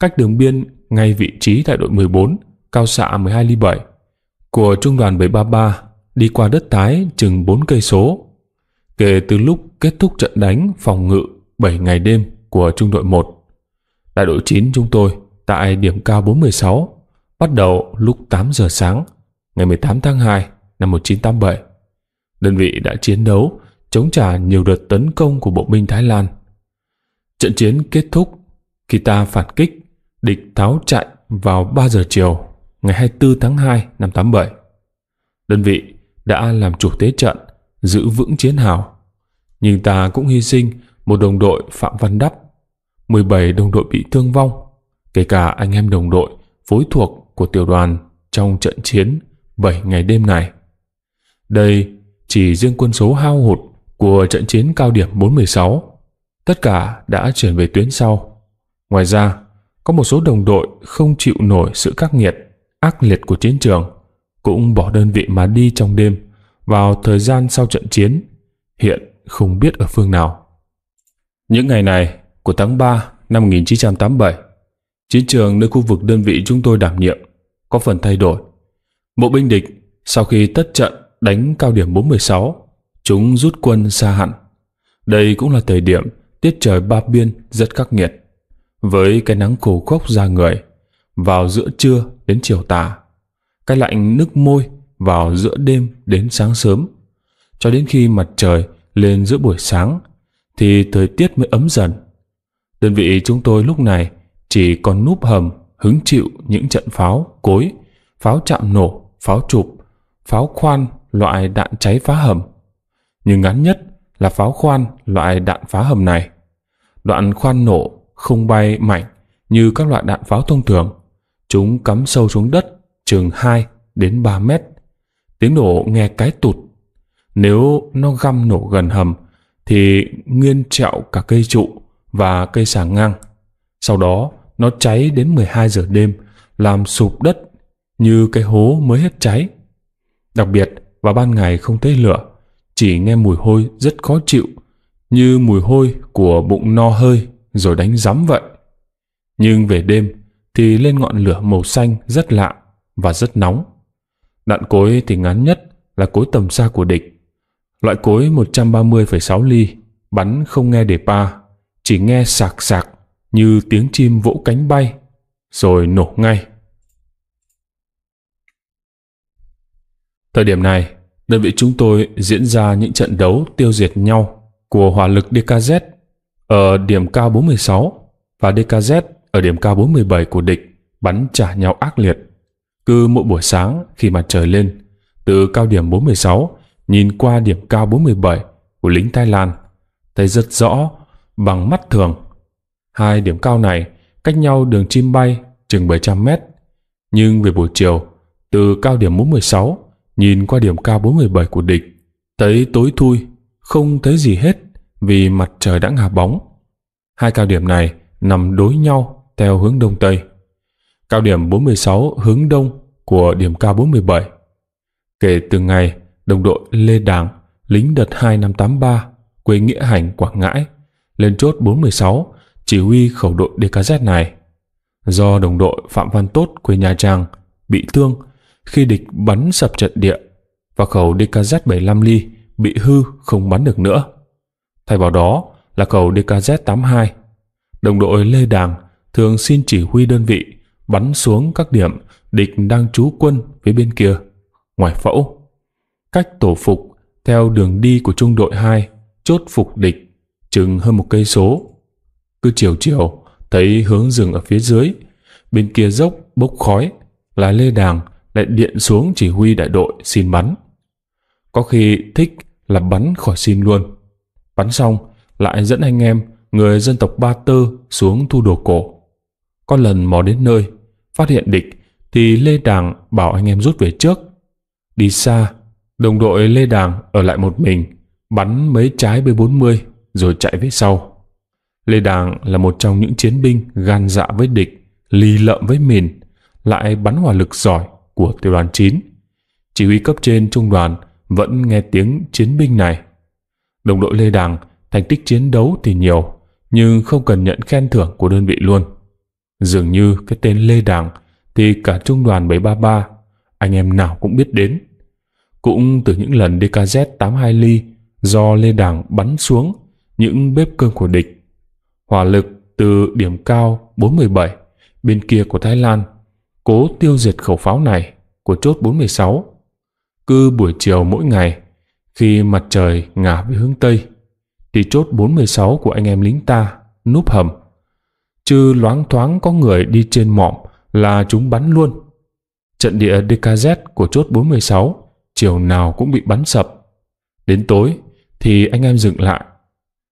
cách đường biên ngay vị trí tại đội 14, cao xạ 12 ly 7 của trung đoàn 733 đi qua đất Thái chừng 4 cây số. Kể từ lúc kết thúc trận đánh phòng ngự 7 ngày đêm của trung đội 1, đại đội 9 chúng tôi tại điểm cao 416 bắt đầu lúc 8 giờ sáng ngày 18 tháng 2 năm 1987. Đơn vị đã chiến đấu chống trả nhiều đợt tấn công của bộ binh Thái Lan Trận chiến kết thúc khi ta phản kích, địch tháo chạy vào 3 giờ chiều ngày 24 tháng 2 năm 87. Đơn vị đã làm chủ tế trận, giữ vững chiến hào. Nhưng ta cũng hy sinh một đồng đội Phạm Văn Đắp, 17 đồng đội bị thương vong, kể cả anh em đồng đội phối thuộc của tiểu đoàn trong trận chiến 7 ngày đêm này. Đây chỉ riêng quân số hao hụt của trận chiến cao điểm 416 tất cả đã chuyển về tuyến sau. Ngoài ra, có một số đồng đội không chịu nổi sự khắc nghiệt, ác liệt của chiến trường, cũng bỏ đơn vị mà đi trong đêm vào thời gian sau trận chiến, hiện không biết ở phương nào. Những ngày này của tháng 3 năm 1987, chiến trường nơi khu vực đơn vị chúng tôi đảm nhiệm có phần thay đổi. Bộ binh địch sau khi tất trận đánh cao điểm 416, chúng rút quân xa hẳn. Đây cũng là thời điểm tiết trời ba biên rất khắc nghiệt. Với cái nắng khổ khốc ra người, vào giữa trưa đến chiều tà, cái lạnh nức môi vào giữa đêm đến sáng sớm, cho đến khi mặt trời lên giữa buổi sáng thì thời tiết mới ấm dần. Đơn vị chúng tôi lúc này chỉ còn núp hầm hứng chịu những trận pháo cối, pháo chạm nổ, pháo chụp, pháo khoan loại đạn cháy phá hầm. Nhưng ngắn nhất là pháo khoan loại đạn phá hầm này. Đoạn khoan nổ, không bay mạnh như các loại đạn pháo thông thường. Chúng cắm sâu xuống đất chừng 2 đến 3 mét. Tiếng nổ nghe cái tụt. Nếu nó găm nổ gần hầm thì nghiên trẹo cả cây trụ và cây sàng ngang. Sau đó nó cháy đến 12 giờ đêm làm sụp đất như cái hố mới hết cháy. Đặc biệt vào ban ngày không thấy lửa, chỉ nghe mùi hôi rất khó chịu như mùi hôi của bụng no hơi rồi đánh giấm vậy. Nhưng về đêm thì lên ngọn lửa màu xanh rất lạ và rất nóng. Đạn cối thì ngắn nhất là cối tầm xa của địch. Loại cối 130,6 ly bắn không nghe đề pa, chỉ nghe sạc sạc như tiếng chim vỗ cánh bay, rồi nổ ngay. Thời điểm này, đơn vị chúng tôi diễn ra những trận đấu tiêu diệt nhau của hỏa lực DKZ ở điểm cao 46 và DKZ ở điểm cao 47 của địch bắn trả nhau ác liệt. Cứ mỗi buổi sáng khi mặt trời lên, từ cao điểm 46 nhìn qua điểm cao 47 của lính Thái Lan, thấy rất rõ bằng mắt thường. Hai điểm cao này cách nhau đường chim bay chừng 700 mét. Nhưng về buổi chiều, từ cao điểm 46 nhìn qua điểm cao 47 của địch, thấy tối thui không thấy gì hết vì mặt trời đã ngả bóng. Hai cao điểm này nằm đối nhau theo hướng đông tây. Cao điểm 46 hướng đông của điểm cao 47. Kể từ ngày đồng đội Lê Đảng, lính đợt 2583, quê Nghĩa Hành, Quảng Ngãi, lên chốt 46, chỉ huy khẩu đội DKZ này. Do đồng đội Phạm Văn Tốt quê Nha Trang bị thương khi địch bắn sập trận địa và khẩu DKZ 75 ly bị hư không bắn được nữa. Thay vào đó là cầu DKZ-82. Đồng đội Lê Đàng thường xin chỉ huy đơn vị bắn xuống các điểm địch đang trú quân phía bên kia, ngoài phẫu. Cách tổ phục theo đường đi của trung đội 2 chốt phục địch chừng hơn một cây số. Cứ chiều chiều thấy hướng rừng ở phía dưới, bên kia dốc bốc khói là Lê Đàng lại điện xuống chỉ huy đại đội xin bắn. Có khi thích là bắn khỏi xin luôn. Bắn xong, lại dẫn anh em, người dân tộc Ba Tơ xuống thu đồ cổ. Có lần mò đến nơi, phát hiện địch, thì Lê Đàng bảo anh em rút về trước. Đi xa, đồng đội Lê Đàng ở lại một mình, bắn mấy trái B-40 rồi chạy về sau. Lê Đàng là một trong những chiến binh gan dạ với địch, lì lợm với mìn, lại bắn hỏa lực giỏi của tiểu đoàn 9. Chỉ huy cấp trên trung đoàn vẫn nghe tiếng chiến binh này. Đồng đội Lê Đàng, thành tích chiến đấu thì nhiều, nhưng không cần nhận khen thưởng của đơn vị luôn. Dường như cái tên Lê Đàng thì cả trung đoàn 733, anh em nào cũng biết đến. Cũng từ những lần DKZ-82 ly do Lê Đàng bắn xuống những bếp cơm của địch. Hỏa lực từ điểm cao 417 bên kia của Thái Lan cố tiêu diệt khẩu pháo này của chốt 416 cứ buổi chiều mỗi ngày khi mặt trời ngả về hướng Tây thì chốt 46 của anh em lính ta núp hầm. Chứ loáng thoáng có người đi trên mỏm là chúng bắn luôn. Trận địa DKZ của chốt 46 chiều nào cũng bị bắn sập. Đến tối thì anh em dừng lại.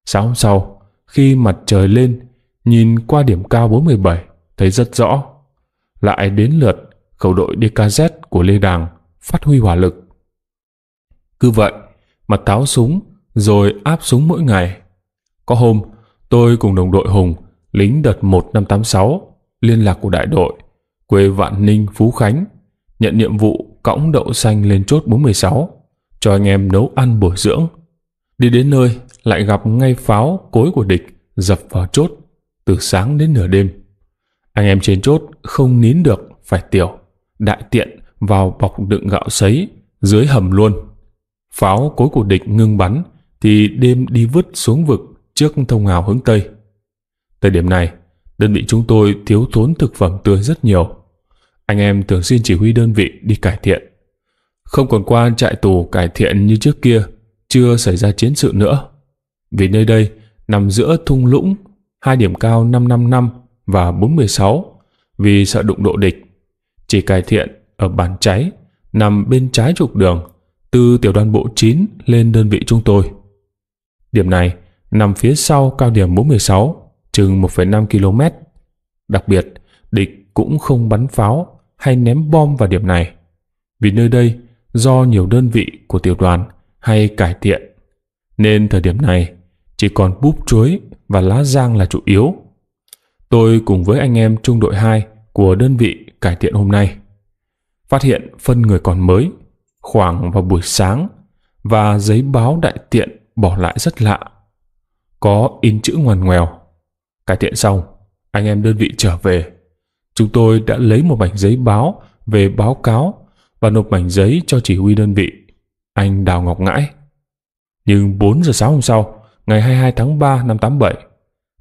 Sáng hôm sau, khi mặt trời lên, nhìn qua điểm cao 417 thấy rất rõ. Lại đến lượt khẩu đội DKZ của Lê Đàng phát huy hỏa lực. Cứ vậy mà táo súng rồi áp súng mỗi ngày. Có hôm tôi cùng đồng đội Hùng lính đợt 1586 liên lạc của đại đội quê Vạn Ninh, Phú Khánh nhận nhiệm vụ cõng đậu xanh lên chốt 46 cho anh em nấu ăn bổ dưỡng. Đi đến nơi lại gặp ngay pháo cối của địch dập vào chốt từ sáng đến nửa đêm. Anh em trên chốt không nín được phải tiểu, đại tiện vào bọc đựng gạo sấy dưới hầm luôn. Pháo cối của địch ngưng bắn thì đêm đi vứt xuống vực trước thông hào hướng Tây. Thời điểm này, đơn vị chúng tôi thiếu thốn thực phẩm tươi rất nhiều. Anh em thường xuyên chỉ huy đơn vị đi cải thiện. Không còn qua trại tù cải thiện như trước kia, chưa xảy ra chiến sự nữa. Vì nơi đây nằm giữa thung lũng, hai điểm cao 555 và 416 vì sợ đụng độ địch. Chỉ cải thiện ở bản cháy, nằm bên trái trục đường từ tiểu đoàn bộ 9 lên đơn vị chúng tôi. Điểm này nằm phía sau cao điểm 46, chừng 1,5 km. Đặc biệt, địch cũng không bắn pháo hay ném bom vào điểm này, vì nơi đây do nhiều đơn vị của tiểu đoàn hay cải thiện, nên thời điểm này chỉ còn búp chuối và lá giang là chủ yếu. Tôi cùng với anh em trung đội 2 của đơn vị cải thiện hôm nay phát hiện phân người còn mới khoảng vào buổi sáng và giấy báo đại tiện bỏ lại rất lạ. Có in chữ ngoằn ngoèo. Cải thiện xong, anh em đơn vị trở về. Chúng tôi đã lấy một mảnh giấy báo về báo cáo và nộp mảnh giấy cho chỉ huy đơn vị, anh Đào Ngọc Ngãi. Nhưng 4 giờ sáng hôm sau, ngày 22 tháng 3 năm 87,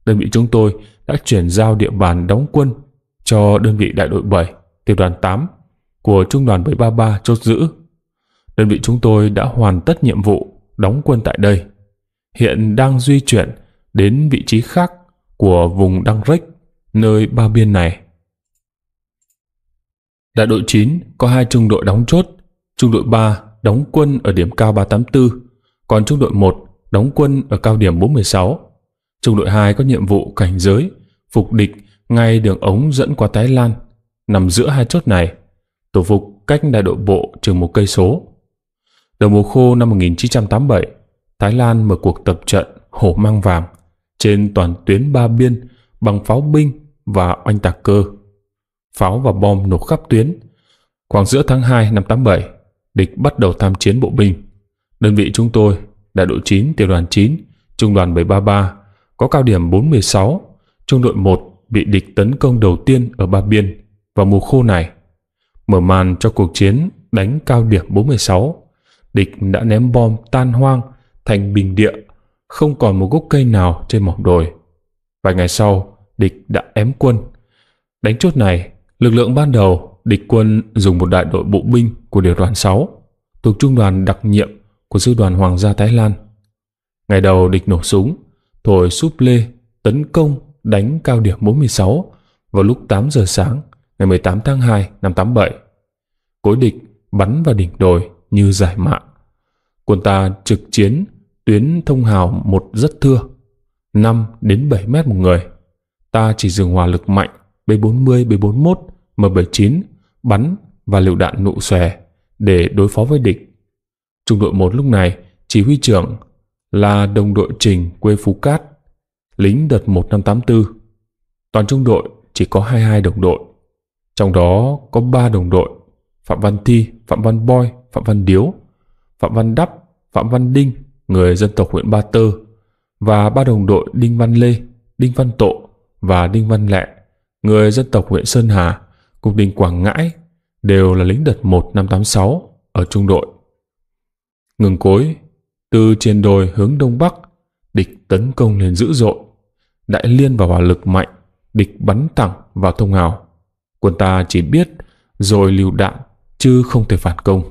đơn vị chúng tôi đã chuyển giao địa bàn đóng quân cho đơn vị đại đội 7, tiểu đoàn 8 của trung đoàn 733 chốt giữ đơn vị chúng tôi đã hoàn tất nhiệm vụ đóng quân tại đây. Hiện đang di chuyển đến vị trí khác của vùng Đăng Rếch, nơi ba biên này. Đại đội 9 có hai trung đội đóng chốt, trung đội 3 đóng quân ở điểm cao 384, còn trung đội 1 đóng quân ở cao điểm 416. Trung đội 2 có nhiệm vụ cảnh giới, phục địch ngay đường ống dẫn qua Thái Lan, nằm giữa hai chốt này. Tổ phục cách đại đội bộ chừng một cây số. Đầu mùa khô năm 1987, Thái Lan mở cuộc tập trận hổ mang vàng trên toàn tuyến ba biên bằng pháo binh và oanh tạc cơ. Pháo và bom nổ khắp tuyến. Khoảng giữa tháng 2 năm 87, địch bắt đầu tham chiến bộ binh. Đơn vị chúng tôi, đại đội 9, tiểu đoàn 9, trung đoàn 733, có cao điểm 416, trung đội 1 bị địch tấn công đầu tiên ở Ba Biên vào mùa khô này, mở màn cho cuộc chiến đánh cao điểm 46 địch đã ném bom tan hoang thành bình địa không còn một gốc cây nào trên mỏm đồi vài ngày sau địch đã ém quân đánh chốt này lực lượng ban đầu địch quân dùng một đại đội bộ binh của điều đoàn 6 thuộc trung đoàn đặc nhiệm của sư đoàn hoàng gia thái lan ngày đầu địch nổ súng thổi súp lê tấn công đánh cao điểm 46 vào lúc 8 giờ sáng ngày 18 tháng 2 năm 87. Cối địch bắn vào đỉnh đồi như giải mạ. Quân ta trực chiến tuyến thông hào một rất thưa, 5 đến 7 mét một người. Ta chỉ dùng hỏa lực mạnh B40, B41, M79 bắn và lựu đạn nụ xòe để đối phó với địch. Trung đội 1 lúc này chỉ huy trưởng là đồng đội Trình quê Phú Cát, lính đợt 1584. Toàn trung đội chỉ có 22 đồng đội, trong đó có 3 đồng đội Phạm Văn Thi, Phạm Văn Boy Phạm Văn Điếu, Phạm Văn Đắp, Phạm Văn Đinh, người dân tộc huyện Ba Tơ, và ba đồng đội Đinh Văn Lê, Đinh Văn Tộ và Đinh Văn Lẹ, người dân tộc huyện Sơn Hà, cùng Đinh Quảng Ngãi, đều là lính đợt năm 1586 ở trung đội. Ngừng cối, từ trên đồi hướng đông bắc, địch tấn công lên dữ dội. Đại liên và hỏa lực mạnh, địch bắn thẳng vào thông hào. Quân ta chỉ biết rồi lưu đạn, chứ không thể phản công.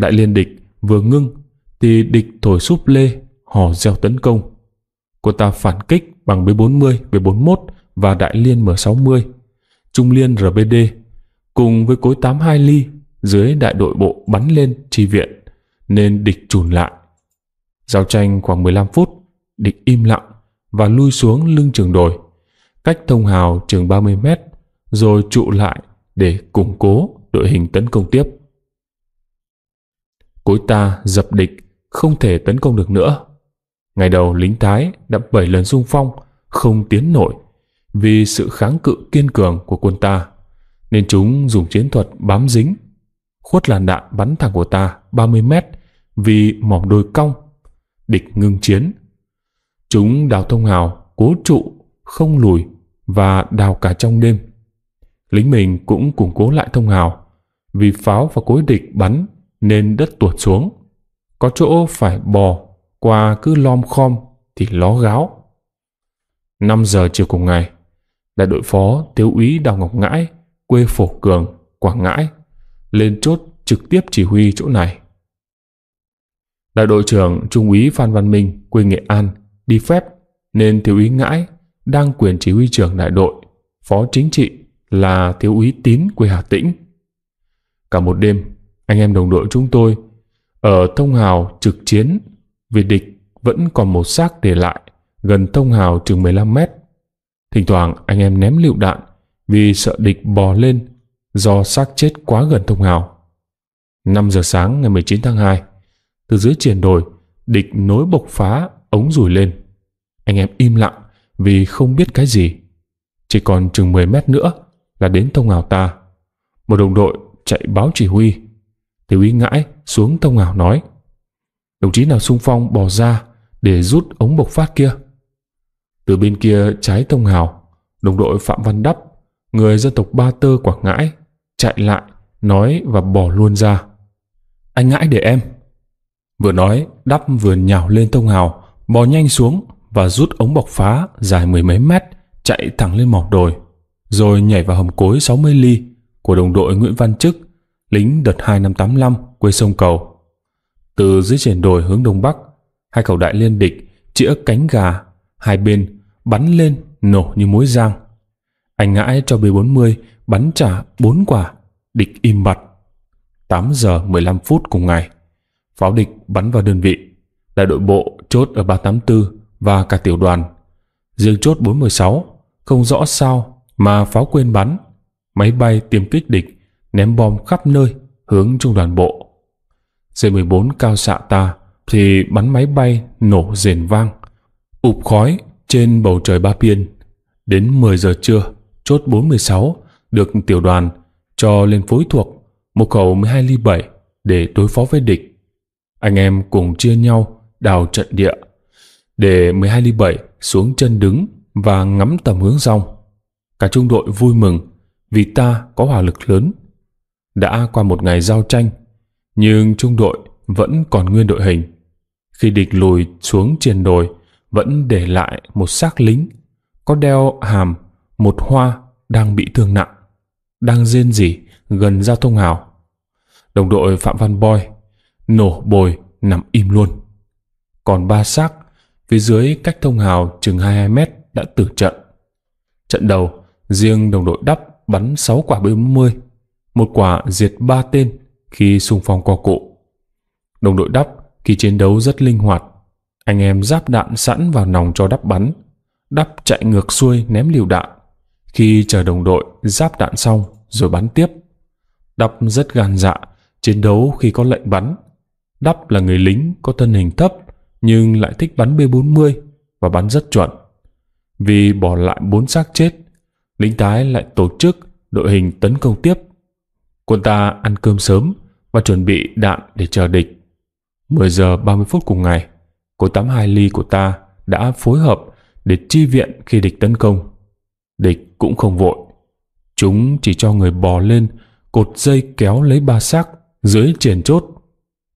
Đại liên địch vừa ngưng thì địch thổi súp lê, hò gieo tấn công. quân ta phản kích bằng B40, B41 và đại liên M60, trung liên RBD cùng với cối 82 ly dưới đại đội bộ bắn lên tri viện nên địch trùn lại. Giao tranh khoảng 15 phút, địch im lặng và lui xuống lưng trường đồi, cách thông hào chừng 30 mét rồi trụ lại để củng cố đội hình tấn công tiếp cối ta dập địch không thể tấn công được nữa ngày đầu lính thái đã bảy lần xung phong không tiến nổi vì sự kháng cự kiên cường của quân ta nên chúng dùng chiến thuật bám dính khuất làn đạn bắn thẳng của ta 30 mét vì mỏm đôi cong địch ngưng chiến chúng đào thông hào cố trụ không lùi và đào cả trong đêm lính mình cũng củng cố lại thông hào vì pháo và cối địch bắn nên đất tuột xuống. Có chỗ phải bò qua cứ lom khom thì ló gáo. 5 giờ chiều cùng ngày, đại đội phó thiếu úy Đào Ngọc Ngãi, quê Phổ Cường, Quảng Ngãi, lên chốt trực tiếp chỉ huy chỗ này. Đại đội trưởng Trung úy Phan Văn Minh, quê Nghệ An, đi phép nên thiếu úy Ngãi đang quyền chỉ huy trưởng đại đội, phó chính trị là thiếu úy Tín quê Hà Tĩnh. Cả một đêm, anh em đồng đội chúng tôi ở Thông Hào trực chiến vì địch vẫn còn một xác để lại gần Thông Hào chừng 15 mét. Thỉnh thoảng anh em ném lựu đạn vì sợ địch bò lên do xác chết quá gần Thông Hào. 5 giờ sáng ngày 19 tháng 2, từ dưới triển đồi, địch nối bộc phá ống rủi lên. Anh em im lặng vì không biết cái gì. Chỉ còn chừng 10 mét nữa là đến Thông Hào ta. Một đồng đội chạy báo chỉ huy Tiểu úy ngãi xuống thông ngào nói Đồng chí nào sung phong bỏ ra để rút ống bộc phát kia. Từ bên kia trái thông ngào đồng đội Phạm Văn Đắp, người dân tộc Ba Tơ Quảng Ngãi, chạy lại, nói và bỏ luôn ra. Anh Ngãi để em. Vừa nói, Đắp vừa nhào lên thông ngào bò nhanh xuống và rút ống bọc phá dài mười mấy mét, chạy thẳng lên mỏm đồi, rồi nhảy vào hầm cối 60 ly của đồng đội Nguyễn Văn chức lính đợt 2585 quê sông Cầu. Từ dưới trên đồi hướng đông bắc, hai khẩu đại liên địch chĩa cánh gà, hai bên bắn lên nổ như mối giang. Anh ngãi cho B40 bắn trả bốn quả, địch im bặt. 8 giờ 15 phút cùng ngày, pháo địch bắn vào đơn vị. Đại đội bộ chốt ở 384 và cả tiểu đoàn. Riêng chốt 416, không rõ sao mà pháo quên bắn. Máy bay tiêm kích địch ném bom khắp nơi hướng trung đoàn bộ. C-14 cao xạ ta thì bắn máy bay nổ rền vang, ụp khói trên bầu trời Ba Piên. Đến 10 giờ trưa, chốt 46 được tiểu đoàn cho lên phối thuộc một khẩu 12 ly 7 để đối phó với địch. Anh em cùng chia nhau đào trận địa để 12 ly 7 xuống chân đứng và ngắm tầm hướng rong. Cả trung đội vui mừng vì ta có hỏa lực lớn đã qua một ngày giao tranh, nhưng trung đội vẫn còn nguyên đội hình. Khi địch lùi xuống triền đồi, vẫn để lại một xác lính, có đeo hàm một hoa đang bị thương nặng, đang rên rỉ gần giao thông hào. Đồng đội Phạm Văn Boy nổ bồi nằm im luôn. Còn ba xác phía dưới cách thông hào chừng 22 mét đã tử trận. Trận đầu, riêng đồng đội đắp bắn 6 quả B40 một quả diệt ba tên khi xung phong qua cụ. Đồng đội đắp khi chiến đấu rất linh hoạt. Anh em giáp đạn sẵn vào nòng cho đắp bắn. Đắp chạy ngược xuôi ném liều đạn. Khi chờ đồng đội giáp đạn xong rồi bắn tiếp. Đắp rất gan dạ, chiến đấu khi có lệnh bắn. Đắp là người lính có thân hình thấp nhưng lại thích bắn B40 và bắn rất chuẩn. Vì bỏ lại bốn xác chết, lính tái lại tổ chức đội hình tấn công tiếp Quân ta ăn cơm sớm và chuẩn bị đạn để chờ địch. 10 giờ 30 phút cùng ngày, cô 82 ly của ta đã phối hợp để chi viện khi địch tấn công. Địch cũng không vội. Chúng chỉ cho người bò lên, cột dây kéo lấy ba xác dưới triển chốt.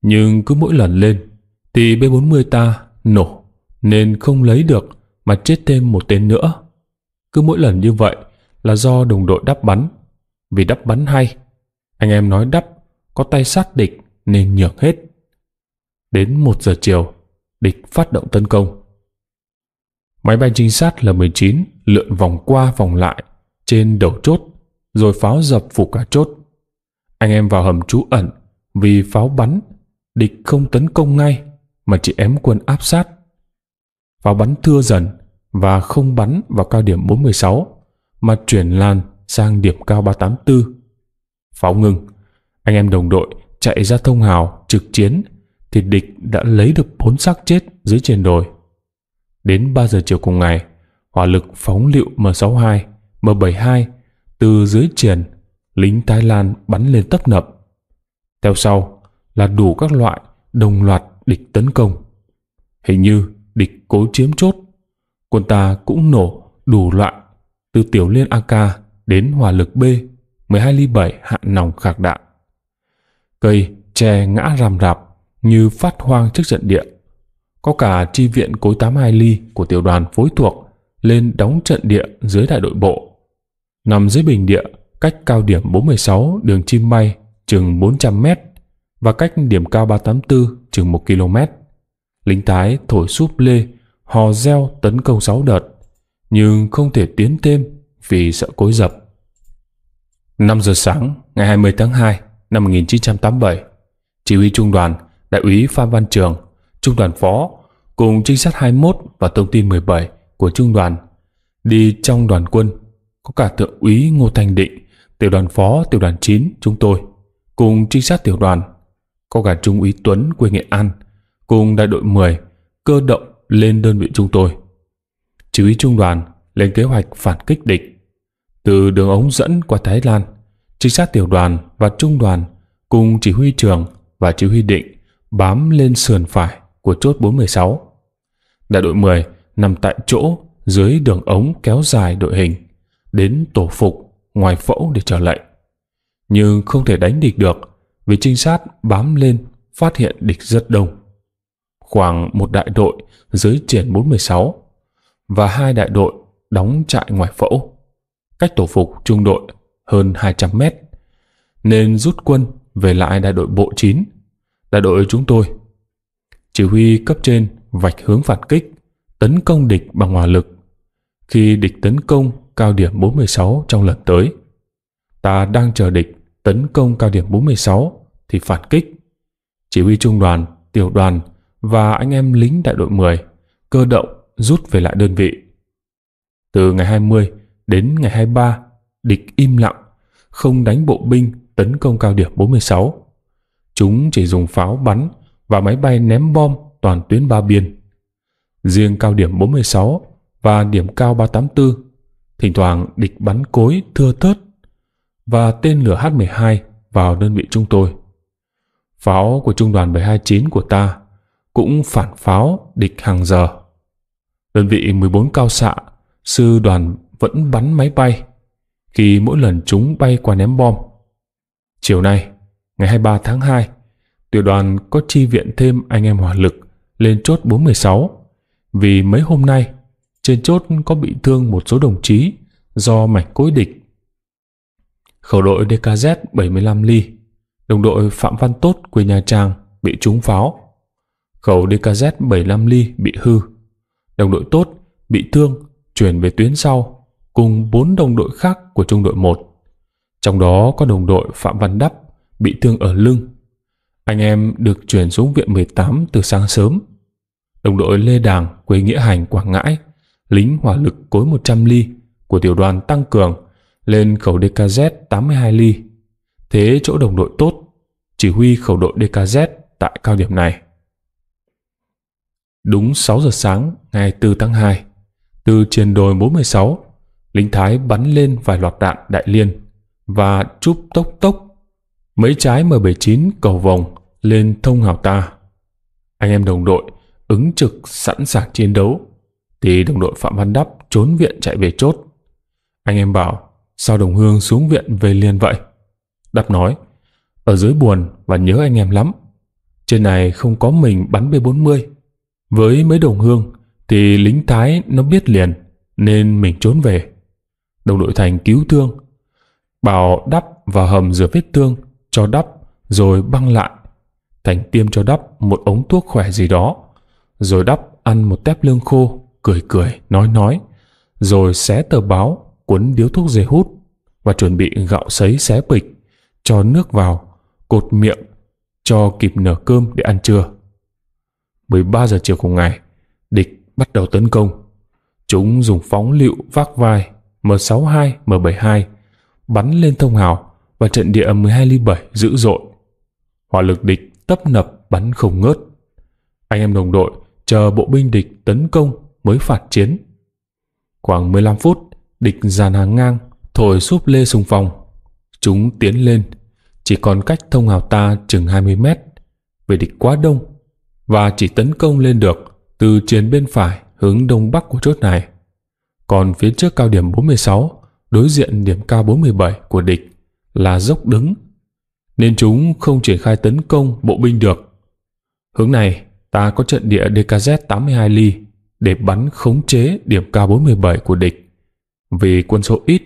Nhưng cứ mỗi lần lên, thì B-40 ta nổ, nên không lấy được mà chết thêm một tên nữa. Cứ mỗi lần như vậy là do đồng đội đắp bắn. Vì đắp bắn hay, anh em nói đắp có tay sát địch nên nhường hết đến một giờ chiều địch phát động tấn công máy bay trinh sát L-19 lượn vòng qua vòng lại trên đầu chốt rồi pháo dập phủ cả chốt anh em vào hầm trú ẩn vì pháo bắn địch không tấn công ngay mà chỉ ém quân áp sát pháo bắn thưa dần và không bắn vào cao điểm 46 mà chuyển lan sang điểm cao 384 Pháo ngừng. Anh em đồng đội chạy ra thông hào trực chiến thì địch đã lấy được bốn xác chết dưới trên đồi. Đến 3 giờ chiều cùng ngày, hỏa lực phóng lựu M62, M72 từ dưới triển, lính Thái Lan bắn lên tấp nập. Theo sau là đủ các loại đồng loạt địch tấn công. Hình như địch cố chiếm chốt, quân ta cũng nổ đủ loại từ tiểu liên AK đến hỏa lực B 12 ly 7 hạ nòng khạc đạn. Cây, tre ngã rằm rạp như phát hoang trước trận địa. Có cả chi viện cối 82 ly của tiểu đoàn phối thuộc lên đóng trận địa dưới đại đội bộ. Nằm dưới bình địa, cách cao điểm 416 đường Chim Bay chừng 400 mét và cách điểm cao 384 chừng 1 km. Lính tái thổi súp lê, hò reo tấn công 6 đợt, nhưng không thể tiến thêm vì sợ cối dập. 5 giờ sáng ngày 20 tháng 2 năm 1987, chỉ huy trung đoàn Đại úy Phan Văn Trường, trung đoàn phó cùng trinh sát 21 và thông tin 17 của trung đoàn đi trong đoàn quân có cả thượng úy Ngô thanh Định, tiểu đoàn phó tiểu đoàn 9 chúng tôi cùng trinh sát tiểu đoàn có cả trung úy Tuấn quê Nghệ An cùng đại đội 10 cơ động lên đơn vị chúng tôi. Chỉ huy trung đoàn lên kế hoạch phản kích địch từ đường ống dẫn qua Thái Lan, trinh sát tiểu đoàn và trung đoàn cùng chỉ huy trưởng và chỉ huy định bám lên sườn phải của chốt 416. Đại đội 10 nằm tại chỗ dưới đường ống kéo dài đội hình đến tổ phục ngoài phẫu để chờ lệnh. Nhưng không thể đánh địch được vì trinh sát bám lên phát hiện địch rất đông. Khoảng một đại đội dưới triển 416 và hai đại đội đóng trại ngoài phẫu cách tổ phục trung đội hơn 200 mét, nên rút quân về lại đại đội bộ 9, đại đội chúng tôi. Chỉ huy cấp trên vạch hướng phản kích, tấn công địch bằng hỏa lực. Khi địch tấn công cao điểm 46 trong lần tới, ta đang chờ địch tấn công cao điểm 46 thì phản kích. Chỉ huy trung đoàn, tiểu đoàn và anh em lính đại đội 10 cơ động rút về lại đơn vị. Từ ngày 20 Đến ngày 23, địch im lặng, không đánh bộ binh tấn công cao điểm 46. Chúng chỉ dùng pháo bắn và máy bay ném bom toàn tuyến ba biên. Riêng cao điểm 46 và điểm cao 384, thỉnh thoảng địch bắn cối thưa thớt và tên lửa H-12 vào đơn vị chúng tôi. Pháo của trung đoàn 729 của ta cũng phản pháo địch hàng giờ. Đơn vị 14 cao xạ, sư đoàn vẫn bắn máy bay khi mỗi lần chúng bay qua ném bom. Chiều nay, ngày 23 tháng 2, tiểu đoàn có chi viện thêm anh em hỏa lực lên chốt 416 vì mấy hôm nay trên chốt có bị thương một số đồng chí do mảnh cối địch. Khẩu đội DKZ 75 ly, đồng đội Phạm Văn Tốt quê Nha Trang bị trúng pháo. Khẩu DKZ 75 ly bị hư. Đồng đội Tốt bị thương chuyển về tuyến sau cùng bốn đồng đội khác của trung đội 1. Trong đó có đồng đội Phạm Văn Đắp bị thương ở lưng. Anh em được chuyển xuống viện 18 từ sáng sớm. Đồng đội Lê Đàng quê Nghĩa Hành Quảng Ngãi, lính hỏa lực cối 100 ly của tiểu đoàn tăng cường lên khẩu DKZ 82 ly. Thế chỗ đồng đội tốt, chỉ huy khẩu đội DKZ tại cao điểm này. Đúng 6 giờ sáng ngày 4 tháng 2, từ trên đồi 46, lính Thái bắn lên vài loạt đạn đại liên và chúp tốc tốc mấy trái M79 cầu vòng lên thông hào ta. Anh em đồng đội ứng trực sẵn sàng chiến đấu thì đồng đội Phạm Văn Đắp trốn viện chạy về chốt. Anh em bảo sao đồng hương xuống viện về liền vậy? Đắp nói ở dưới buồn và nhớ anh em lắm. Trên này không có mình bắn B40. Với mấy đồng hương thì lính Thái nó biết liền nên mình trốn về đồng đội Thành cứu thương. Bảo đắp vào hầm rửa vết thương, cho đắp, rồi băng lại. Thành tiêm cho đắp một ống thuốc khỏe gì đó, rồi đắp ăn một tép lương khô, cười cười, nói nói, rồi xé tờ báo, cuốn điếu thuốc dề hút và chuẩn bị gạo sấy xé bịch, cho nước vào, cột miệng, cho kịp nở cơm để ăn trưa. 13 giờ chiều cùng ngày, địch bắt đầu tấn công. Chúng dùng phóng lựu vác vai M62, M72 bắn lên thông hào và trận địa 12 ly 7 dữ dội. Hỏa lực địch tấp nập bắn không ngớt. Anh em đồng đội chờ bộ binh địch tấn công mới phạt chiến. Khoảng 15 phút, địch dàn hàng ngang, thổi súp lê xung phong. Chúng tiến lên, chỉ còn cách thông hào ta chừng 20 mét, vì địch quá đông và chỉ tấn công lên được từ chiến bên phải hướng đông bắc của chốt này. Còn phía trước cao điểm 46, đối diện điểm cao 47 của địch là dốc đứng, nên chúng không triển khai tấn công bộ binh được. Hướng này, ta có trận địa DKZ 82 ly để bắn khống chế điểm cao 47 của địch. Vì quân số ít,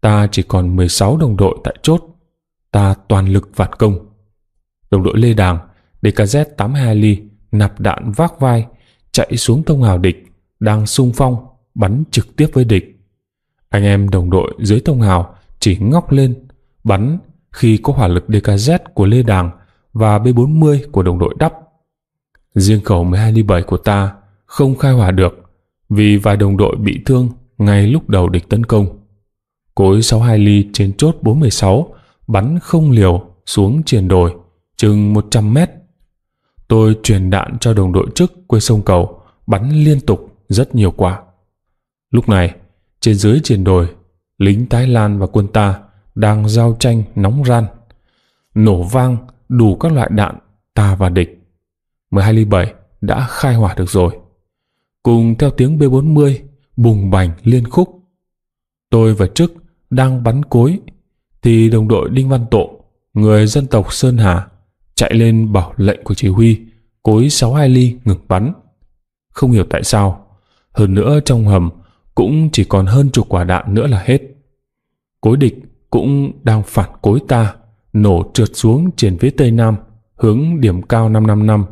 ta chỉ còn 16 đồng đội tại chốt. Ta toàn lực phản công. Đồng đội Lê Đàng, DKZ 82 ly, nạp đạn vác vai, chạy xuống tông hào địch, đang sung phong bắn trực tiếp với địch. Anh em đồng đội dưới tông hào chỉ ngóc lên, bắn khi có hỏa lực DKZ của Lê Đàng và B40 của đồng đội đắp. Riêng khẩu 12 ly 7 của ta không khai hỏa được vì vài đồng đội bị thương ngay lúc đầu địch tấn công. Cối 62 ly trên chốt 416 bắn không liều xuống triển đồi chừng 100 mét. Tôi truyền đạn cho đồng đội trước quê sông cầu bắn liên tục rất nhiều quả. Lúc này, trên dưới triển đồi, lính Thái Lan và quân ta đang giao tranh nóng ran. Nổ vang đủ các loại đạn ta và địch. ly 1207 đã khai hỏa được rồi. Cùng theo tiếng B40 bùng bành liên khúc. Tôi và Trức đang bắn cối thì đồng đội Đinh Văn Tộ, người dân tộc Sơn Hà, chạy lên bảo lệnh của chỉ huy cối 62 ly ngừng bắn. Không hiểu tại sao, hơn nữa trong hầm cũng chỉ còn hơn chục quả đạn nữa là hết. Cối địch cũng đang phản cối ta, nổ trượt xuống trên phía tây nam, hướng điểm cao 555.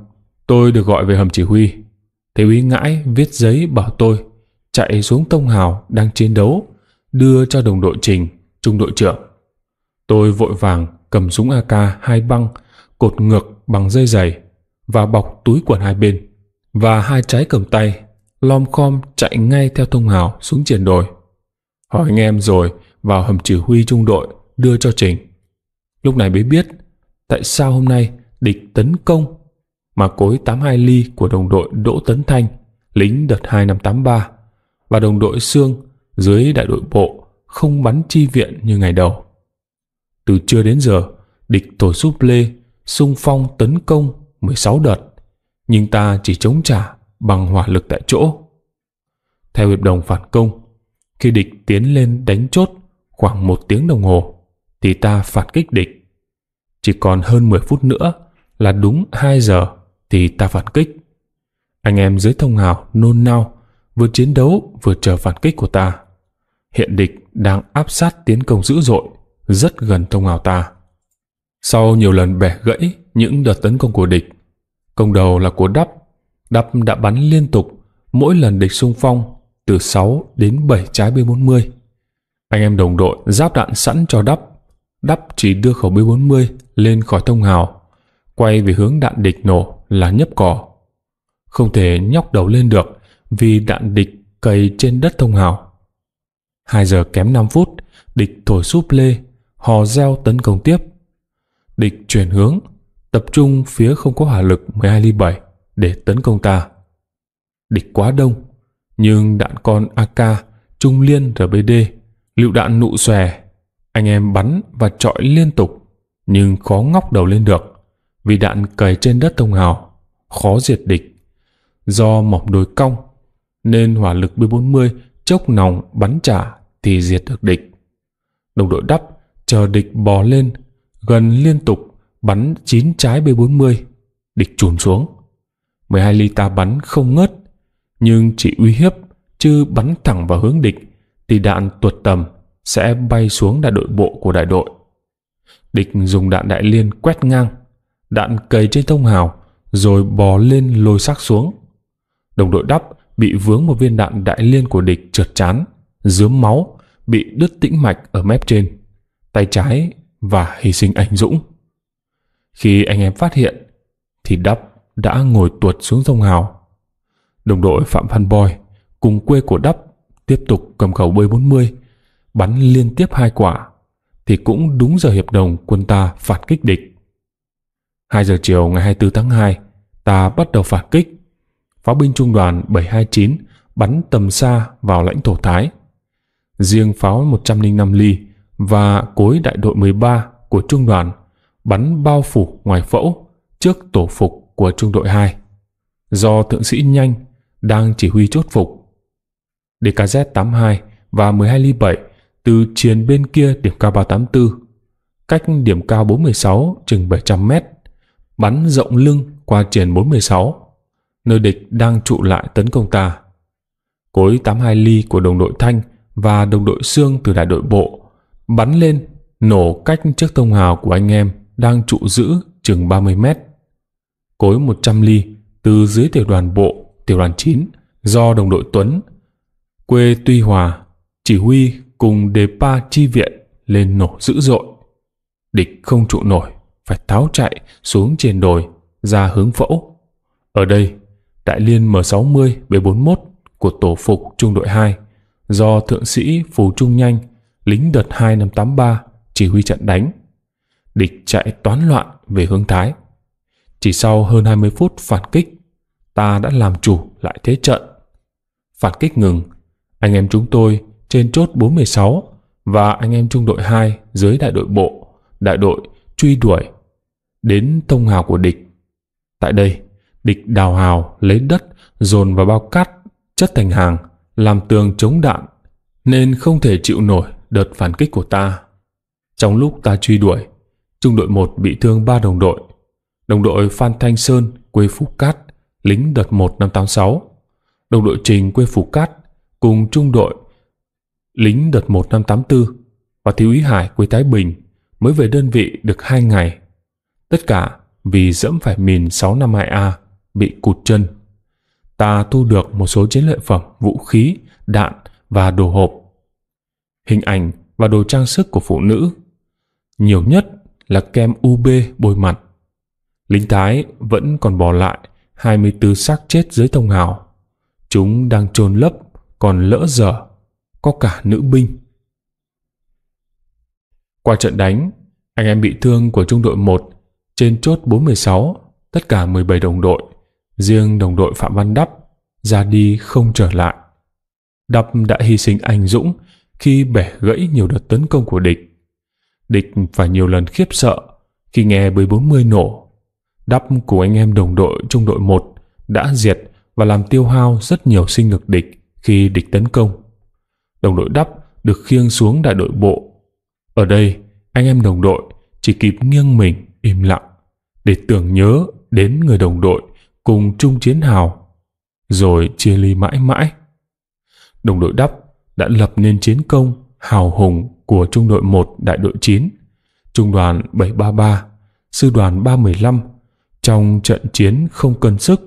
Tôi được gọi về hầm chỉ huy. Thế úy ngãi viết giấy bảo tôi chạy xuống tông hào đang chiến đấu, đưa cho đồng đội trình, trung đội trưởng. Tôi vội vàng cầm súng AK hai băng, cột ngược bằng dây giày và bọc túi quần hai bên và hai trái cầm tay lom khom chạy ngay theo thông hào xuống triển đồi hỏi anh em rồi vào hầm chỉ huy trung đội đưa cho trình lúc này mới biết tại sao hôm nay địch tấn công mà cối 82 ly của đồng đội Đỗ Tấn Thanh, lính đợt 2583 và đồng đội Sương dưới đại đội bộ không bắn chi viện như ngày đầu. Từ trưa đến giờ, địch tổ giúp Lê xung phong tấn công 16 đợt, nhưng ta chỉ chống trả bằng hỏa lực tại chỗ. Theo hiệp đồng phản công, khi địch tiến lên đánh chốt khoảng một tiếng đồng hồ, thì ta phản kích địch. Chỉ còn hơn 10 phút nữa là đúng 2 giờ thì ta phản kích. Anh em dưới thông hào nôn nao, vừa chiến đấu vừa chờ phản kích của ta. Hiện địch đang áp sát tiến công dữ dội, rất gần thông hào ta. Sau nhiều lần bẻ gãy những đợt tấn công của địch, công đầu là của đắp Đập đã bắn liên tục, mỗi lần địch xung phong từ 6 đến 7 trái B40. Anh em đồng đội giáp đạn sẵn cho đắp. Đắp chỉ đưa khẩu B40 lên khỏi thông hào, quay về hướng đạn địch nổ là nhấp cỏ. Không thể nhóc đầu lên được vì đạn địch cày trên đất thông hào. 2 giờ kém 5 phút, địch thổi súp lê, hò reo tấn công tiếp. Địch chuyển hướng, tập trung phía không có hỏa lực 12 ly 7 để tấn công ta. Địch quá đông, nhưng đạn con AK, trung liên RBD, lựu đạn nụ xòe, anh em bắn và trọi liên tục nhưng khó ngóc đầu lên được vì đạn cày trên đất thông hào, khó diệt địch. Do mỏm đồi cong nên hỏa lực B40 chốc nòng bắn trả thì diệt được địch. Đồng đội đắp chờ địch bò lên gần liên tục bắn chín trái B40 địch trùn xuống 12 ly ta bắn không ngớt, nhưng chỉ uy hiếp chứ bắn thẳng vào hướng địch thì đạn tuột tầm sẽ bay xuống đại đội bộ của đại đội. Địch dùng đạn đại liên quét ngang, đạn cầy trên thông hào rồi bò lên lôi xác xuống. Đồng đội đắp bị vướng một viên đạn đại liên của địch trượt chán, dướm máu, bị đứt tĩnh mạch ở mép trên, tay trái và hy sinh anh Dũng. Khi anh em phát hiện thì đắp đã ngồi tuột xuống sông Hào. Đồng đội Phạm Văn Boy cùng quê của Đắp tiếp tục cầm khẩu bơi 40 bắn liên tiếp hai quả thì cũng đúng giờ hiệp đồng quân ta phản kích địch. 2 giờ chiều ngày 24 tháng 2 ta bắt đầu phản kích. Pháo binh trung đoàn 729 bắn tầm xa vào lãnh thổ Thái. Riêng pháo 105 ly và cối đại đội 13 của trung đoàn bắn bao phủ ngoài phẫu trước tổ phục của trung đội 2 do thượng sĩ Nhanh đang chỉ huy chốt phục. DKZ-82 và 12 ly 7 từ chiến bên kia điểm cao 384 cách điểm cao 416 chừng 700 mét bắn rộng lưng qua triển 416 nơi địch đang trụ lại tấn công ta. Cối 82 ly của đồng đội Thanh và đồng đội Sương từ đại đội bộ bắn lên nổ cách trước thông hào của anh em đang trụ giữ chừng 30 mét cối 100 ly từ dưới tiểu đoàn bộ, tiểu đoàn 9 do đồng đội Tuấn, quê Tuy Hòa, chỉ huy cùng đề pa chi viện lên nổ dữ dội. Địch không trụ nổi, phải tháo chạy xuống trên đồi ra hướng phẫu. Ở đây, đại liên M60 B41 của tổ phục trung đội 2 do thượng sĩ Phù Trung Nhanh, lính đợt năm 2583 chỉ huy trận đánh. Địch chạy toán loạn về hướng Thái. Chỉ sau hơn 20 phút phản kích, ta đã làm chủ lại thế trận. Phản kích ngừng, anh em chúng tôi trên chốt 46 và anh em trung đội 2 dưới đại đội bộ, đại đội truy đuổi đến thông hào của địch. Tại đây, địch đào hào lấy đất dồn vào bao cát chất thành hàng làm tường chống đạn nên không thể chịu nổi đợt phản kích của ta. Trong lúc ta truy đuổi, trung đội 1 bị thương ba đồng đội đồng đội Phan Thanh Sơn quê Phú Cát, lính đợt 1 năm 86, đồng đội Trình quê Phú Cát cùng trung đội lính đợt 1 năm 84 và thiếu úy Hải quê Thái Bình mới về đơn vị được 2 ngày. Tất cả vì dẫm phải mìn 652A bị cụt chân. Ta thu được một số chiến lợi phẩm vũ khí, đạn và đồ hộp. Hình ảnh và đồ trang sức của phụ nữ. Nhiều nhất là kem UB bôi mặt lính Thái vẫn còn bỏ lại 24 xác chết dưới tông hào. Chúng đang trôn lấp, còn lỡ dở, có cả nữ binh. Qua trận đánh, anh em bị thương của trung đội 1 trên chốt 46, tất cả 17 đồng đội, riêng đồng đội Phạm Văn Đắp ra đi không trở lại. Đắp đã hy sinh anh dũng khi bẻ gãy nhiều đợt tấn công của địch. Địch phải nhiều lần khiếp sợ khi nghe bới 40 nổ Đắp của anh em đồng đội trung đội 1 đã diệt và làm tiêu hao rất nhiều sinh lực địch khi địch tấn công. Đồng đội đắp được khiêng xuống đại đội bộ. Ở đây, anh em đồng đội chỉ kịp nghiêng mình im lặng để tưởng nhớ đến người đồng đội cùng chung chiến hào, rồi chia ly mãi mãi. Đồng đội đắp đã lập nên chiến công hào hùng của trung đội 1 đại đội 9, trung đoàn 733, sư đoàn 315 trong trận chiến không cân sức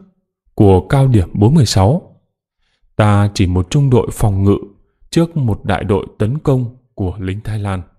của cao điểm 46. Ta chỉ một trung đội phòng ngự trước một đại đội tấn công của lính Thái Lan.